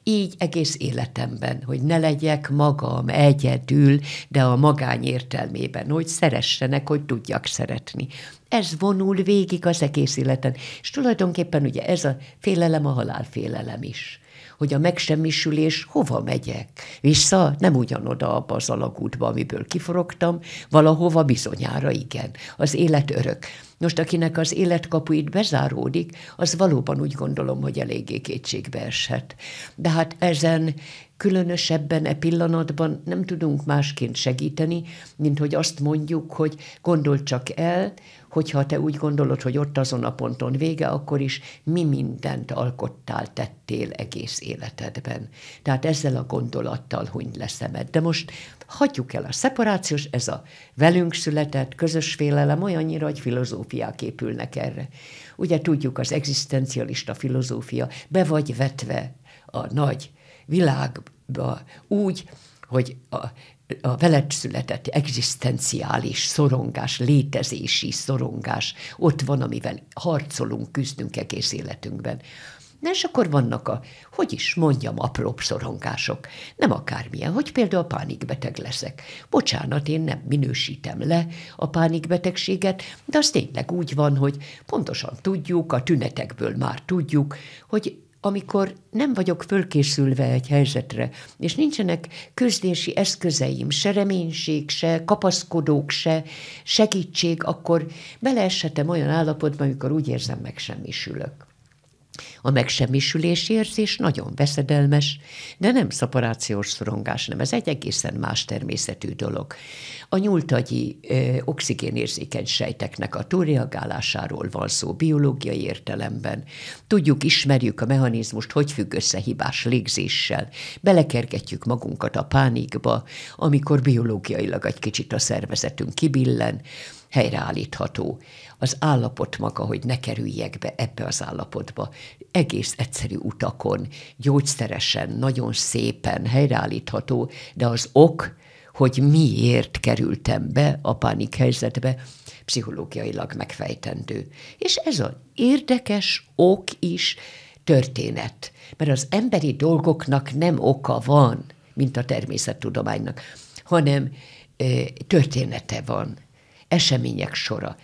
így egész életemben, hogy ne legyek magam egyedül, de a magány értelmében, hogy szeressenek, hogy tudjak szeretni. Ez vonul végig az egész életen, és tulajdonképpen ugye ez a félelem a halálfélelem is hogy a megsemmisülés hova megyek. Vissza? Nem ugyanoda abba az alagútba, amiből kiforogtam, valahova bizonyára igen. Az élet örök. Most akinek az életkapuit bezáródik, az valóban úgy gondolom, hogy eléggé kétségbe eshet. De hát ezen különösebben e pillanatban nem tudunk másként segíteni, mint hogy azt mondjuk, hogy gondold csak el, hogyha te úgy gondolod, hogy ott azon a ponton vége, akkor is mi mindent alkottál, tettél egész életedben. Tehát ezzel a gondolattal huny leszemed. De most hagyjuk el a szeparációs, ez a velünk született közös félelem olyannyira, hogy filozófiák épülnek erre. Ugye tudjuk, az egzisztencialista filozófia be vagy vetve a nagy világba úgy, hogy a, a veled született egzisztenciális szorongás, létezési szorongás, ott van, amivel harcolunk, küzdünk egész életünkben. Na és akkor vannak a, hogy is mondjam, apróbb szorongások. Nem akármilyen, hogy például a pánikbeteg leszek. Bocsánat, én nem minősítem le a pánikbetegséget, de az tényleg úgy van, hogy pontosan tudjuk, a tünetekből már tudjuk, hogy amikor nem vagyok fölkészülve egy helyzetre, és nincsenek közlési eszközeim, se reménység, se kapaszkodók, se segítség, akkor beleeshetem olyan állapotba, amikor úgy érzem, meg semmisülök. A megsemmisülési érzés nagyon veszedelmes, de nem szaporációs szorongás, nem, ez egy egészen más természetű dolog. A nyúltagyi ö, oxigénérzékeny sejteknek a túlreagálásáról van szó biológiai értelemben. Tudjuk, ismerjük a mechanizmust, hogy függ össze hibás légzéssel. Belekergetjük magunkat a pánikba, amikor biológiailag egy kicsit a szervezetünk kibillen, helyreállítható. Az állapot maga, hogy ne kerüljek be ebbe az állapotba, egész egyszerű utakon, gyógyszeresen, nagyon szépen helyreállítható, de az ok, hogy miért kerültem be a pánik helyzetbe, pszichológiailag megfejtendő. És ez az érdekes ok is történet, mert az emberi dolgoknak nem oka van, mint a természettudománynak, hanem története van események sora.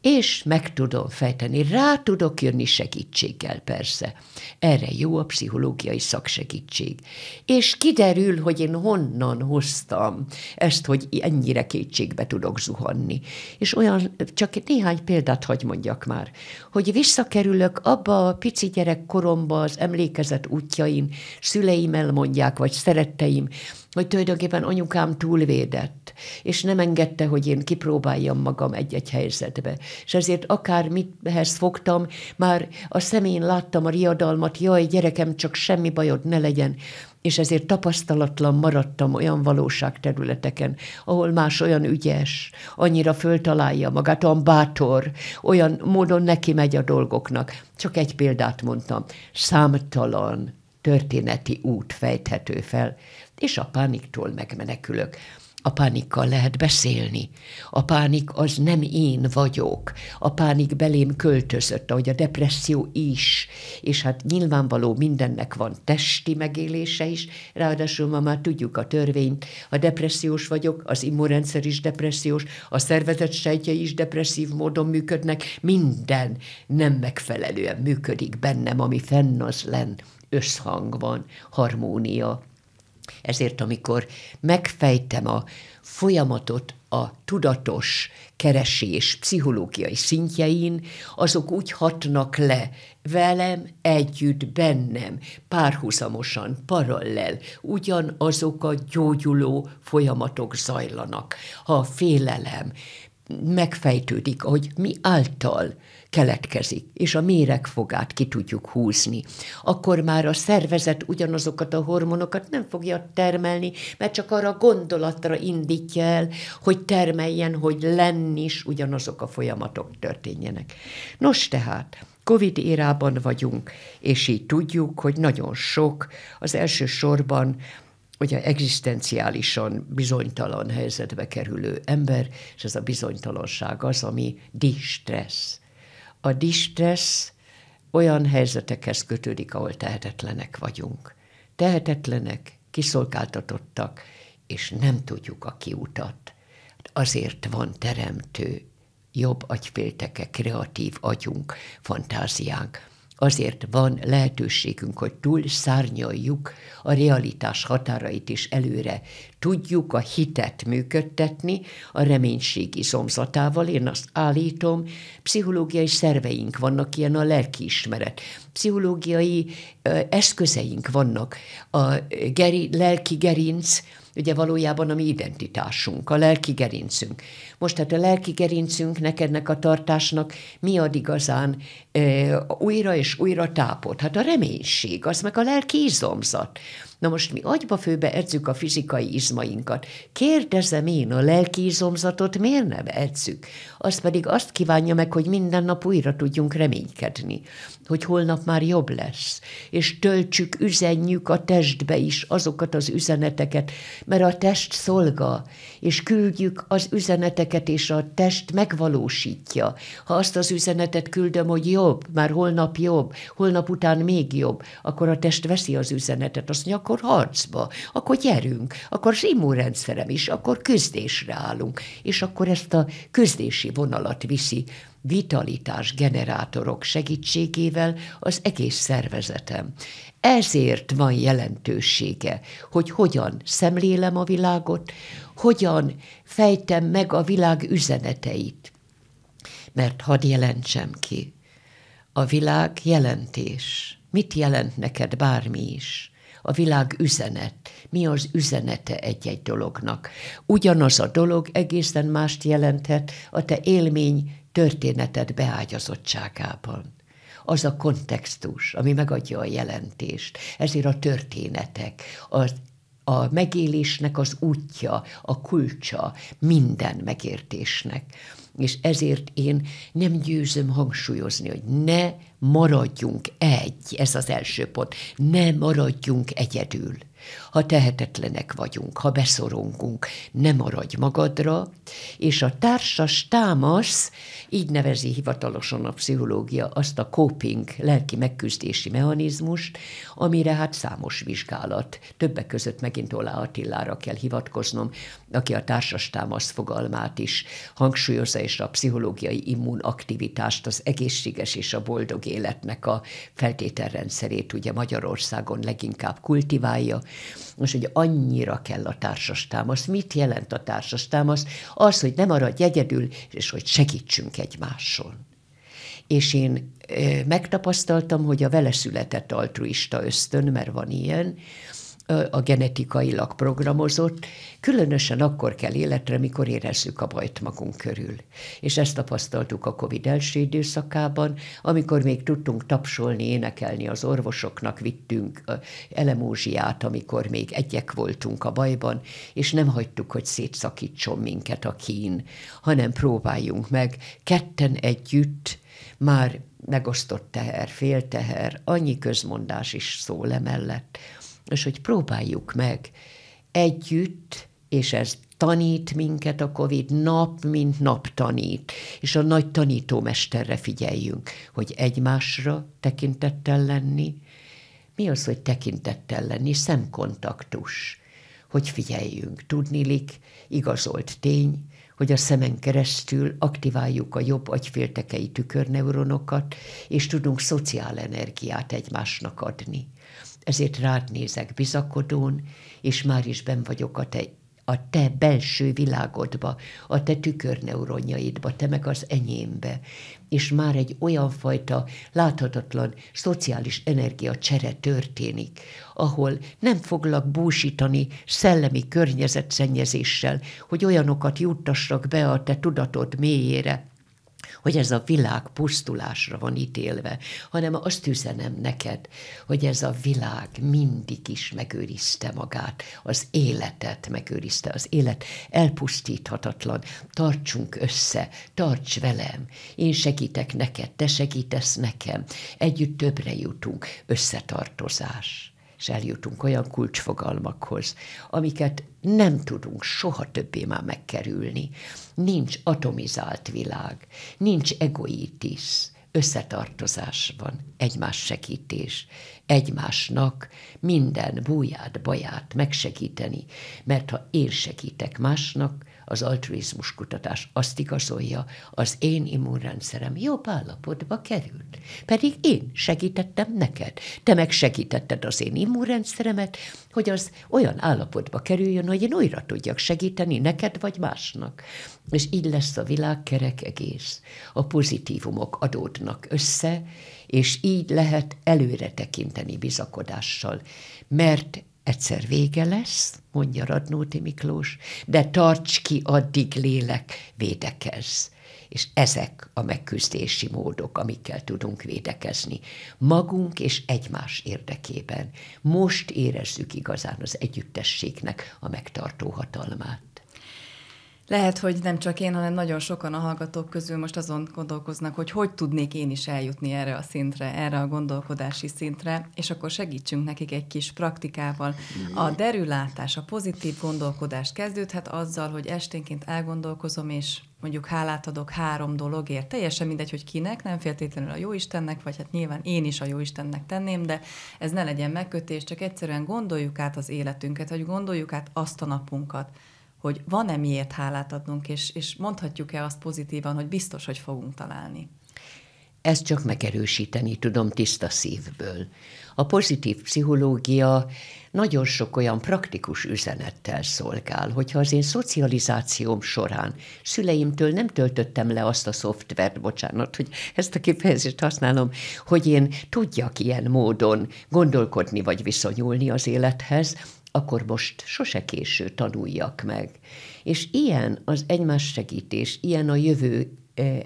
És meg tudom fejteni, rá tudok jönni segítséggel persze. Erre jó a pszichológiai szaksegítség. És kiderül, hogy én honnan hoztam ezt, hogy ennyire kétségbe tudok zuhanni. És olyan, csak néhány példát hagy mondjak már, hogy visszakerülök abba a pici gyerekkoromba az emlékezet útjain, szüleim elmondják, vagy szeretteim, hogy tulajdonképpen anyukám túlvédett, és nem engedte, hogy én kipróbáljam magam egy-egy helyzetbe. És ezért akár mithez fogtam, már a szemén láttam a riadalmat, jaj, gyerekem, csak semmi bajod ne legyen és ezért tapasztalatlan maradtam olyan valóságterületeken, ahol más olyan ügyes, annyira föltalálja magát, olyan bátor, olyan módon neki megy a dolgoknak. Csak egy példát mondtam, számtalan történeti út fejthető fel, és a pániktól megmenekülök. A pánikkal lehet beszélni. A pánik az nem én vagyok. A pánik belém költözött, ahogy a depresszió is. És hát nyilvánvaló mindennek van testi megélése is, ráadásul ma már tudjuk a törvényt. A depressziós vagyok, az immunrendszer is depressziós, a szervezet sejtje is depresszív módon működnek, minden nem megfelelően működik bennem, ami fenn az len. Összhang van, harmónia ezért, amikor megfejtem a folyamatot a tudatos keresés pszichológiai szintjein, azok úgy hatnak le velem, együtt, bennem, párhuzamosan, parallel, ugyanazok a gyógyuló folyamatok zajlanak. Ha a félelem megfejtődik, hogy mi által keletkezik, és a méregfogát ki tudjuk húzni, akkor már a szervezet ugyanazokat a hormonokat nem fogja termelni, mert csak arra a gondolatra indítja el, hogy termeljen, hogy lenni is ugyanazok a folyamatok történjenek. Nos tehát, Covid érában vagyunk, és így tudjuk, hogy nagyon sok, az első sorban hogy a egzisztenciálisan bizonytalan helyzetbe kerülő ember, és ez a bizonytalanság az, ami distressz a distressz olyan helyzetekhez kötődik, ahol tehetetlenek vagyunk. Tehetetlenek, kiszolgáltatottak, és nem tudjuk a kiutat. Azért van teremtő, jobb agyfélteke, kreatív agyunk, fantáziánk, Azért van lehetőségünk, hogy túl szárnyaljuk a realitás határait is előre. Tudjuk a hitet működtetni a reménységi zomzatával, Én azt állítom, pszichológiai szerveink vannak, ilyen a lelkiismeret. Pszichológiai ö, eszközeink vannak. A geri, lelki gerinc, ugye valójában a mi identitásunk, a lelki gerincünk. Most hát a lelki gerincünknek, ennek a tartásnak mi ad igazán e, újra és újra tápot? Hát a reménység, az meg a lelki izomzat. Na most mi agyba főbe edzük a fizikai izmainkat. Kérdezem én, a lelki izomzatot miért nem edzük? Az pedig azt kívánja meg, hogy minden nap újra tudjunk reménykedni, hogy holnap már jobb lesz, és töltsük, üzenjük a testbe is azokat az üzeneteket, mert a test szolga, és küldjük az üzeneteket embereket, és a test megvalósítja. Ha azt az üzenetet küldöm, hogy jobb, már holnap jobb, holnap után még jobb, akkor a test veszi az üzenetet, azt mondja, akkor harcba, akkor gyerünk, akkor az immunrendszerem is, akkor küzdésre állunk, és akkor ezt a küzdési vonalat viszi vitalitás generátorok segítségével az egész szervezetem. Ezért van jelentősége, hogy hogyan szemlélem a világot, hogyan fejtem meg a világ üzeneteit. Mert hadd jelentsem ki, a világ jelentés. Mit jelent neked bármi is? A világ üzenet. Mi az üzenete egy-egy dolognak? Ugyanaz a dolog egészen mást jelenthet a te élmény történetet beágyazottságában. Az a kontextus, ami megadja a jelentést. Ezért a történetek, az a megélésnek az útja, a kulcsa minden megértésnek. És ezért én nem győzöm hangsúlyozni, hogy ne maradjunk egy, ez az első pont, ne maradjunk egyedül. Ha tehetetlenek vagyunk, ha beszorongunk, ne maradj magadra, és a társas támasz, így nevezi hivatalosan a pszichológia azt a coping, lelki megküzdési mechanizmust, amire hát számos vizsgálat, többek között megint Olá Attilára kell hivatkoznom, aki a társas támasz fogalmát is hangsúlyozza, és a pszichológiai immunaktivitást, az egészséges és a boldog életnek a feltételrendszerét ugye Magyarországon leginkább kultiválja, most, hogy annyira kell a társas támasz. Mit jelent a társas támasz? Az, hogy nem maradj egyedül, és hogy segítsünk egymáson. És én megtapasztaltam, hogy a vele született altruista ösztön, mert van ilyen, a genetikailag programozott, különösen akkor kell életre, mikor érezzük a bajt magunk körül. És ezt tapasztaltuk a COVID első időszakában, amikor még tudtunk tapsolni, énekelni az orvosoknak, vittünk elemúziát, amikor még egyek voltunk a bajban, és nem hagytuk, hogy szétszakítson minket a kín, hanem próbáljunk meg ketten együtt már megosztott teher, fél teher, annyi közmondás is szól emellett, és hogy próbáljuk meg együtt, és ez tanít minket a Covid, nap mint nap tanít, és a nagy tanítómesterre figyeljünk, hogy egymásra tekintettel lenni. Mi az, hogy tekintettel lenni? Szemkontaktus. Hogy figyeljünk. Tudnilik, igazolt tény, hogy a szemen keresztül aktiváljuk a jobb agyféltekei tükörneuronokat, és tudunk szociál energiát egymásnak adni ezért rád nézek bizakodón, és már is ben vagyok a te, a te belső világodba, a te tükörneuronjaidba, te meg az enyémbe. És már egy olyan fajta láthatatlan szociális energia csere történik, ahol nem foglak búsítani szellemi környezetszennyezéssel, hogy olyanokat juttassak be a te tudatod mélyére, hogy ez a világ pusztulásra van ítélve, hanem azt üzenem neked, hogy ez a világ mindig is megőrizte magát, az életet megőrizte, az élet elpusztíthatatlan. Tartsunk össze, tarts velem, én segítek neked, te segítesz nekem, együtt többre jutunk, összetartozás és eljutunk olyan kulcsfogalmakhoz, amiket nem tudunk soha többé már megkerülni. Nincs atomizált világ, nincs egoitis, összetartozás van, egymás segítés, egymásnak minden búját, baját megsegíteni, mert ha én segítek másnak, az altruizmus kutatás azt igazolja, az én immunrendszerem jobb állapotba került. Pedig én segítettem neked. Te meg segítetted az én immunrendszeremet, hogy az olyan állapotba kerüljön, hogy én újra tudjak segíteni neked vagy másnak. És így lesz a világ kerek egész. A pozitívumok adódnak össze, és így lehet előre tekinteni bizakodással, mert egyszer vége lesz, mondja Radnóti Miklós, de tarts ki addig lélek, védekezz. És ezek a megküzdési módok, amikkel tudunk védekezni. Magunk és egymás érdekében. Most érezzük igazán az együttességnek a megtartó hatalmát. Lehet, hogy nem csak én, hanem nagyon sokan a hallgatók közül most azon gondolkoznak, hogy hogy tudnék én is eljutni erre a szintre, erre a gondolkodási szintre, és akkor segítsünk nekik egy kis praktikával. A derülátás, a pozitív gondolkodás kezdődhet azzal, hogy esténként elgondolkozom, és mondjuk hálát adok három dologért. Teljesen mindegy, hogy kinek, nem feltétlenül a jóistennek, vagy hát nyilván én is a jóistennek tenném, de ez ne legyen megkötés, csak egyszerűen gondoljuk át az életünket, hogy gondoljuk át azt a napunkat, hogy van-e miért hálát adnunk, és, és mondhatjuk-e azt pozitívan, hogy biztos, hogy fogunk találni. Ezt csak megerősíteni tudom tiszta szívből. A pozitív pszichológia nagyon sok olyan praktikus üzenettel szolgál, hogyha az én szocializációm során szüleimtől nem töltöttem le azt a szoftvert, bocsánat, hogy ezt a kifejezést használom, hogy én tudjak ilyen módon gondolkodni vagy viszonyulni az élethez, akkor most sose késő tanuljak meg. És ilyen az egymás segítés, ilyen a jövő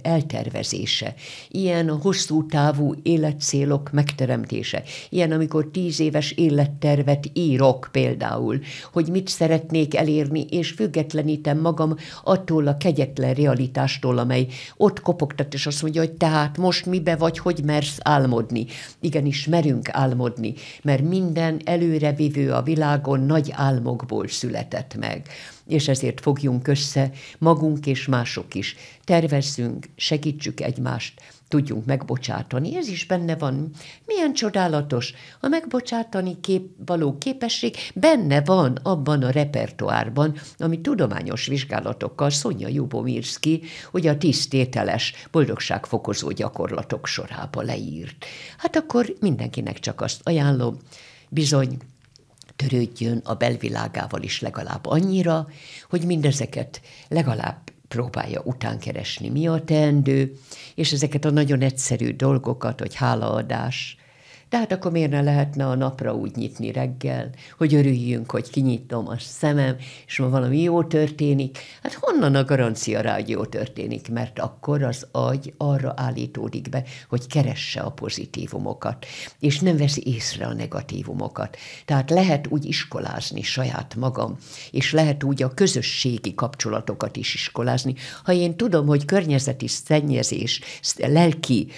eltervezése, ilyen hosszú távú életcélok megteremtése, ilyen, amikor tíz éves élettervet írok például, hogy mit szeretnék elérni, és függetlenítem magam attól a kegyetlen realitástól, amely ott kopogtat, és azt mondja, hogy tehát most mibe vagy, hogy mersz álmodni. Igenis, merünk álmodni, mert minden előrevivő a világon nagy álmokból született meg és ezért fogjunk össze magunk és mások is. Tervezzünk, segítsük egymást, tudjunk megbocsátani. Ez is benne van. Milyen csodálatos. A megbocsátani kép, való képesség benne van abban a repertoárban, ami tudományos vizsgálatokkal Szonya Jubomirszki, hogy a tisztételes boldogságfokozó gyakorlatok sorába leírt. Hát akkor mindenkinek csak azt ajánlom, bizony törődjön a belvilágával is legalább annyira, hogy mindezeket legalább próbálja utánkeresni, mi a teendő, és ezeket a nagyon egyszerű dolgokat, hogy hálaadás, tehát akkor miért ne lehetne a napra úgy nyitni reggel, hogy örüljünk, hogy kinyitom a szemem, és ma valami jó történik. Hát honnan a garancia rá, hogy jó történik? Mert akkor az agy arra állítódik be, hogy keresse a pozitívumokat, és nem veszi észre a negatívumokat. Tehát lehet úgy iskolázni saját magam, és lehet úgy a közösségi kapcsolatokat is iskolázni. Ha én tudom, hogy környezeti szennyezés, lelki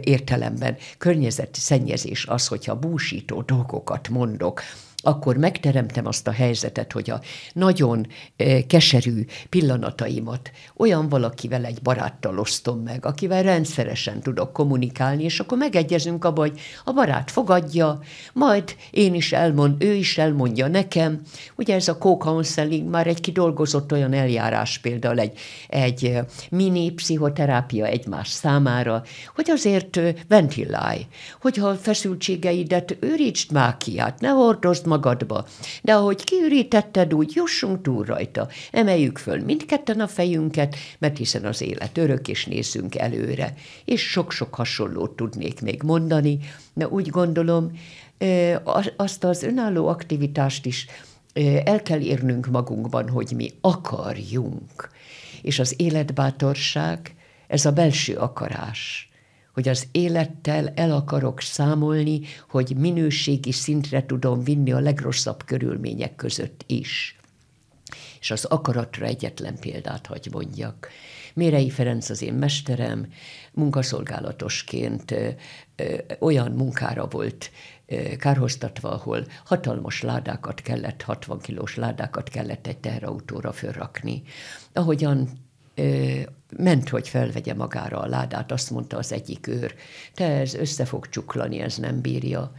értelemben környezeti szennyezés az, hogyha búsító dolgokat mondok, akkor megteremtem azt a helyzetet, hogy a nagyon e, keserű pillanataimat olyan valakivel egy baráttal osztom meg, akivel rendszeresen tudok kommunikálni, és akkor megegyezünk abba, hogy a barát fogadja, majd én is elmond, ő is elmondja nekem. Ugye ez a co-counseling már egy kidolgozott olyan eljárás, például egy, egy e, mini pszichoterápia egymás számára, hogy azért e, ventilálj, hogyha a feszültségeidet őrítsd már ki, hát ne hordozd magadba. De ahogy kiürítetted, úgy jussunk túl rajta. Emeljük föl mindketten a fejünket, mert hiszen az élet örök, és nézzünk előre. És sok-sok hasonlót tudnék még mondani, de úgy gondolom, azt az önálló aktivitást is el kell érnünk magunkban, hogy mi akarjunk. És az életbátorság, ez a belső akarás hogy az élettel el akarok számolni, hogy minőségi szintre tudom vinni a legrosszabb körülmények között is. És az akaratra egyetlen példát hagy mondjak. Mérei Ferenc az én mesterem, munkaszolgálatosként ö, ö, olyan munkára volt ö, kárhoztatva, ahol hatalmas ládákat kellett, 60 kilós ládákat kellett egy teherautóra fölrakni. Ahogyan ment, hogy felvegye magára a ládát, azt mondta az egyik őr, te ez össze fog csuklani, ez nem bírja.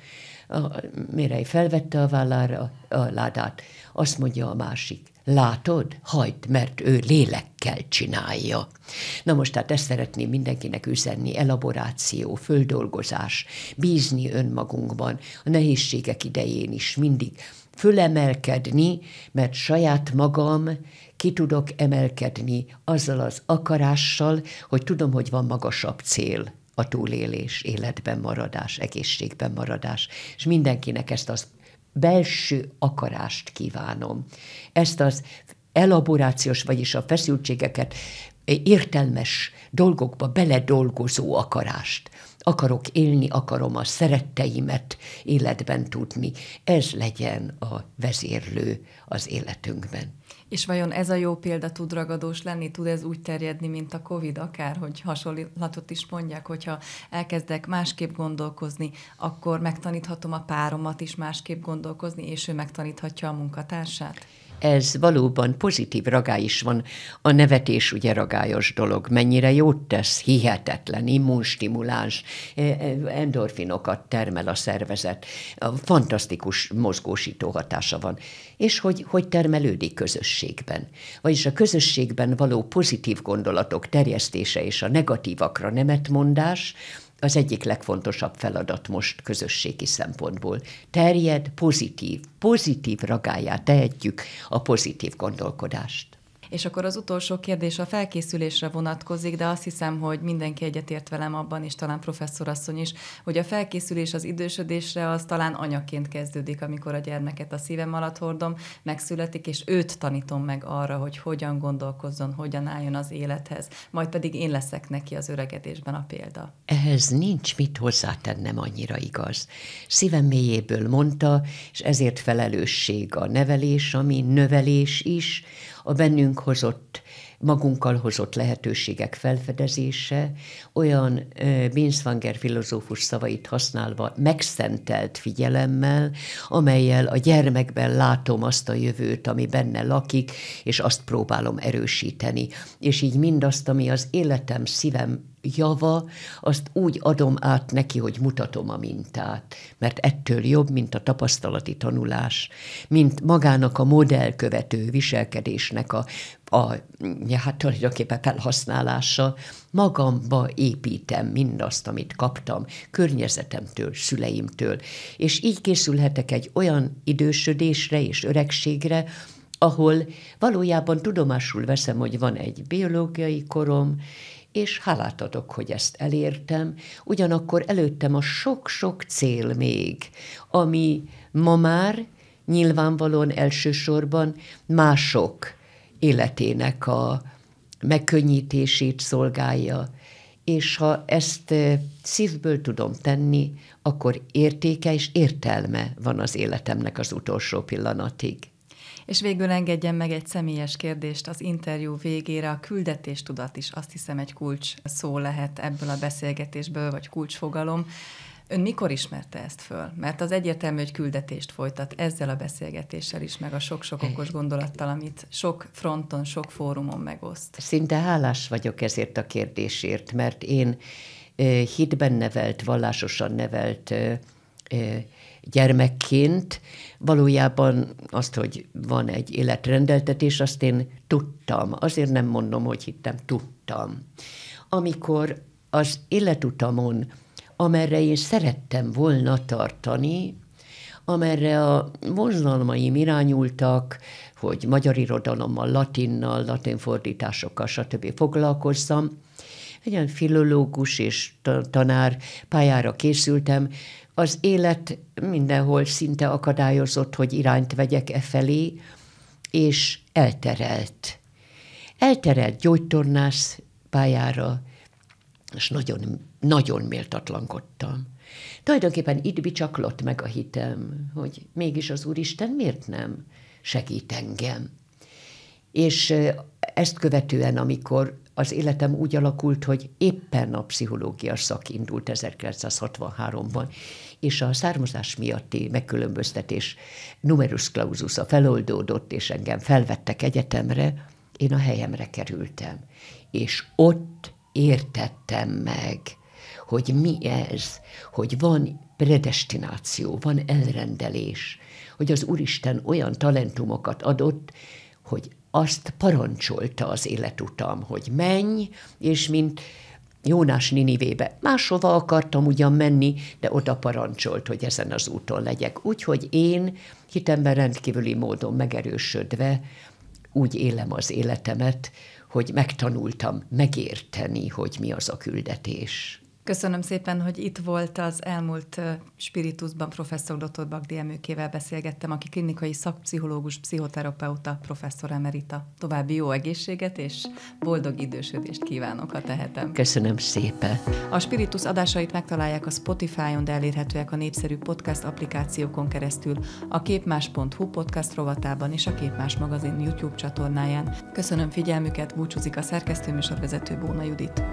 A Mirei felvette a vállára a ládát, azt mondja a másik, látod, hagyd, mert ő lélekkel csinálja. Na most tehát ezt szeretném mindenkinek üzenni, elaboráció, földolgozás, bízni önmagunkban, a nehézségek idején is mindig fölemelkedni, mert saját magam ki tudok emelkedni azzal az akarással, hogy tudom, hogy van magasabb cél a túlélés, életben maradás, egészségben maradás. És mindenkinek ezt az belső akarást kívánom. Ezt az elaborációs, vagyis a feszültségeket értelmes dolgokba beledolgozó akarást. Akarok élni, akarom a szeretteimet életben tudni. Ez legyen a vezérlő az életünkben. És vajon ez a jó példa tud ragadós lenni? Tud ez úgy terjedni, mint a COVID akár, hogy hasonlatot is mondják, hogyha elkezdek másképp gondolkozni, akkor megtaníthatom a páromat is másképp gondolkozni, és ő megtaníthatja a munkatársát? ez valóban pozitív ragály is van. A nevetés ugye ragályos dolog, mennyire jót tesz, hihetetlen, immunstimuláns, e, e, endorfinokat termel a szervezet, fantasztikus mozgósító hatása van. És hogy, hogy termelődik közösségben. Vagyis a közösségben való pozitív gondolatok terjesztése és a negatívakra nemetmondás, az egyik legfontosabb feladat most közösségi szempontból. Terjed pozitív, pozitív gájá tehetjük a pozitív gondolkodást. És akkor az utolsó kérdés a felkészülésre vonatkozik, de azt hiszem, hogy mindenki egyetért velem abban, és talán professzorasszony is, hogy a felkészülés az idősödésre az talán anyaként kezdődik, amikor a gyermeket a szívem alatt hordom, megszületik, és őt tanítom meg arra, hogy hogyan gondolkozzon, hogyan álljon az élethez, majd pedig én leszek neki az öregedésben a példa. Ehhez nincs mit hozzátennem annyira igaz. Szívem mélyéből mondta, és ezért felelősség a nevelés, ami növelés is, a bennünk hozott magunkkal hozott lehetőségek felfedezése, olyan Binswanger filozófus szavait használva megszentelt figyelemmel, amelyel a gyermekben látom azt a jövőt, ami benne lakik, és azt próbálom erősíteni. És így mindazt, ami az életem, szívem java, azt úgy adom át neki, hogy mutatom a mintát, mert ettől jobb, mint a tapasztalati tanulás, mint magának a modellkövető viselkedésnek a a, ja, hát tulajdonképpen felhasználása, magamba építem mindazt, amit kaptam, környezetemtől, szüleimtől, és így készülhetek egy olyan idősödésre és öregségre, ahol valójában tudomásul veszem, hogy van egy biológiai korom, és hálát adok, hogy ezt elértem, ugyanakkor előttem a sok-sok cél még, ami ma már nyilvánvalóan elsősorban mások életének a megkönnyítését szolgálja, és ha ezt szívből tudom tenni, akkor értéke és értelme van az életemnek az utolsó pillanatig. És végül engedjen meg egy személyes kérdést az interjú végére. A küldetéstudat is azt hiszem egy kulcs szó lehet ebből a beszélgetésből, vagy kulcsfogalom. Ön mikor ismerte ezt föl? Mert az egyértelmű, hogy küldetést folytat ezzel a beszélgetéssel is, meg a sok-sok okos gondolattal, amit sok fronton, sok fórumon megoszt. Szinte hálás vagyok ezért a kérdésért, mert én hitben nevelt, vallásosan nevelt gyermekként valójában azt, hogy van egy életrendeltetés, azt én tudtam. Azért nem mondom, hogy hittem, tudtam. Amikor az életutamon amerre én szerettem volna tartani, amerre a vonzalmaim irányultak, hogy magyar irodalommal, latinnal, latin fordításokkal, stb. foglalkoztam. Egy olyan filológus és tanár pályára készültem. Az élet mindenhol szinte akadályozott, hogy irányt vegyek e felé, és elterelt. Elterelt gyógytornász pályára, és nagyon nagyon méltatlankodtam. Tulajdonképpen itt bicsaklott meg a hitem, hogy mégis az Úristen miért nem segít engem. És ezt követően, amikor az életem úgy alakult, hogy éppen a pszichológia szak indult 1963-ban, és a származás miatti megkülönböztetés numerus clausus a feloldódott, és engem felvettek egyetemre, én a helyemre kerültem. És ott értettem meg – hogy mi ez, hogy van predestináció, van elrendelés, hogy az Úristen olyan talentumokat adott, hogy azt parancsolta az életutam, hogy menj, és mint Jónás Ninivébe. Máshova akartam ugyan menni, de oda parancsolt, hogy ezen az úton legyek. Úgyhogy én hitemben rendkívüli módon megerősödve úgy élem az életemet, hogy megtanultam megérteni, hogy mi az a küldetés. Köszönöm szépen, hogy itt volt az elmúlt spiritusban professzor Dr. Bagdi Emőkével beszélgettem, aki klinikai szakpszichológus, pszichoterapeuta, professzor emerita. További jó egészséget és boldog idősödést kívánok, ha tehetem. Köszönöm szépen. A spiritus adásait megtalálják a Spotify-on, de elérhetőek a népszerű podcast applikációkon keresztül, a képmás.hu podcast rovatában és a Képmás magazin YouTube csatornáján. Köszönöm figyelmüket, búcsúzik a szerkesztőműsorvezető Bóna Judit.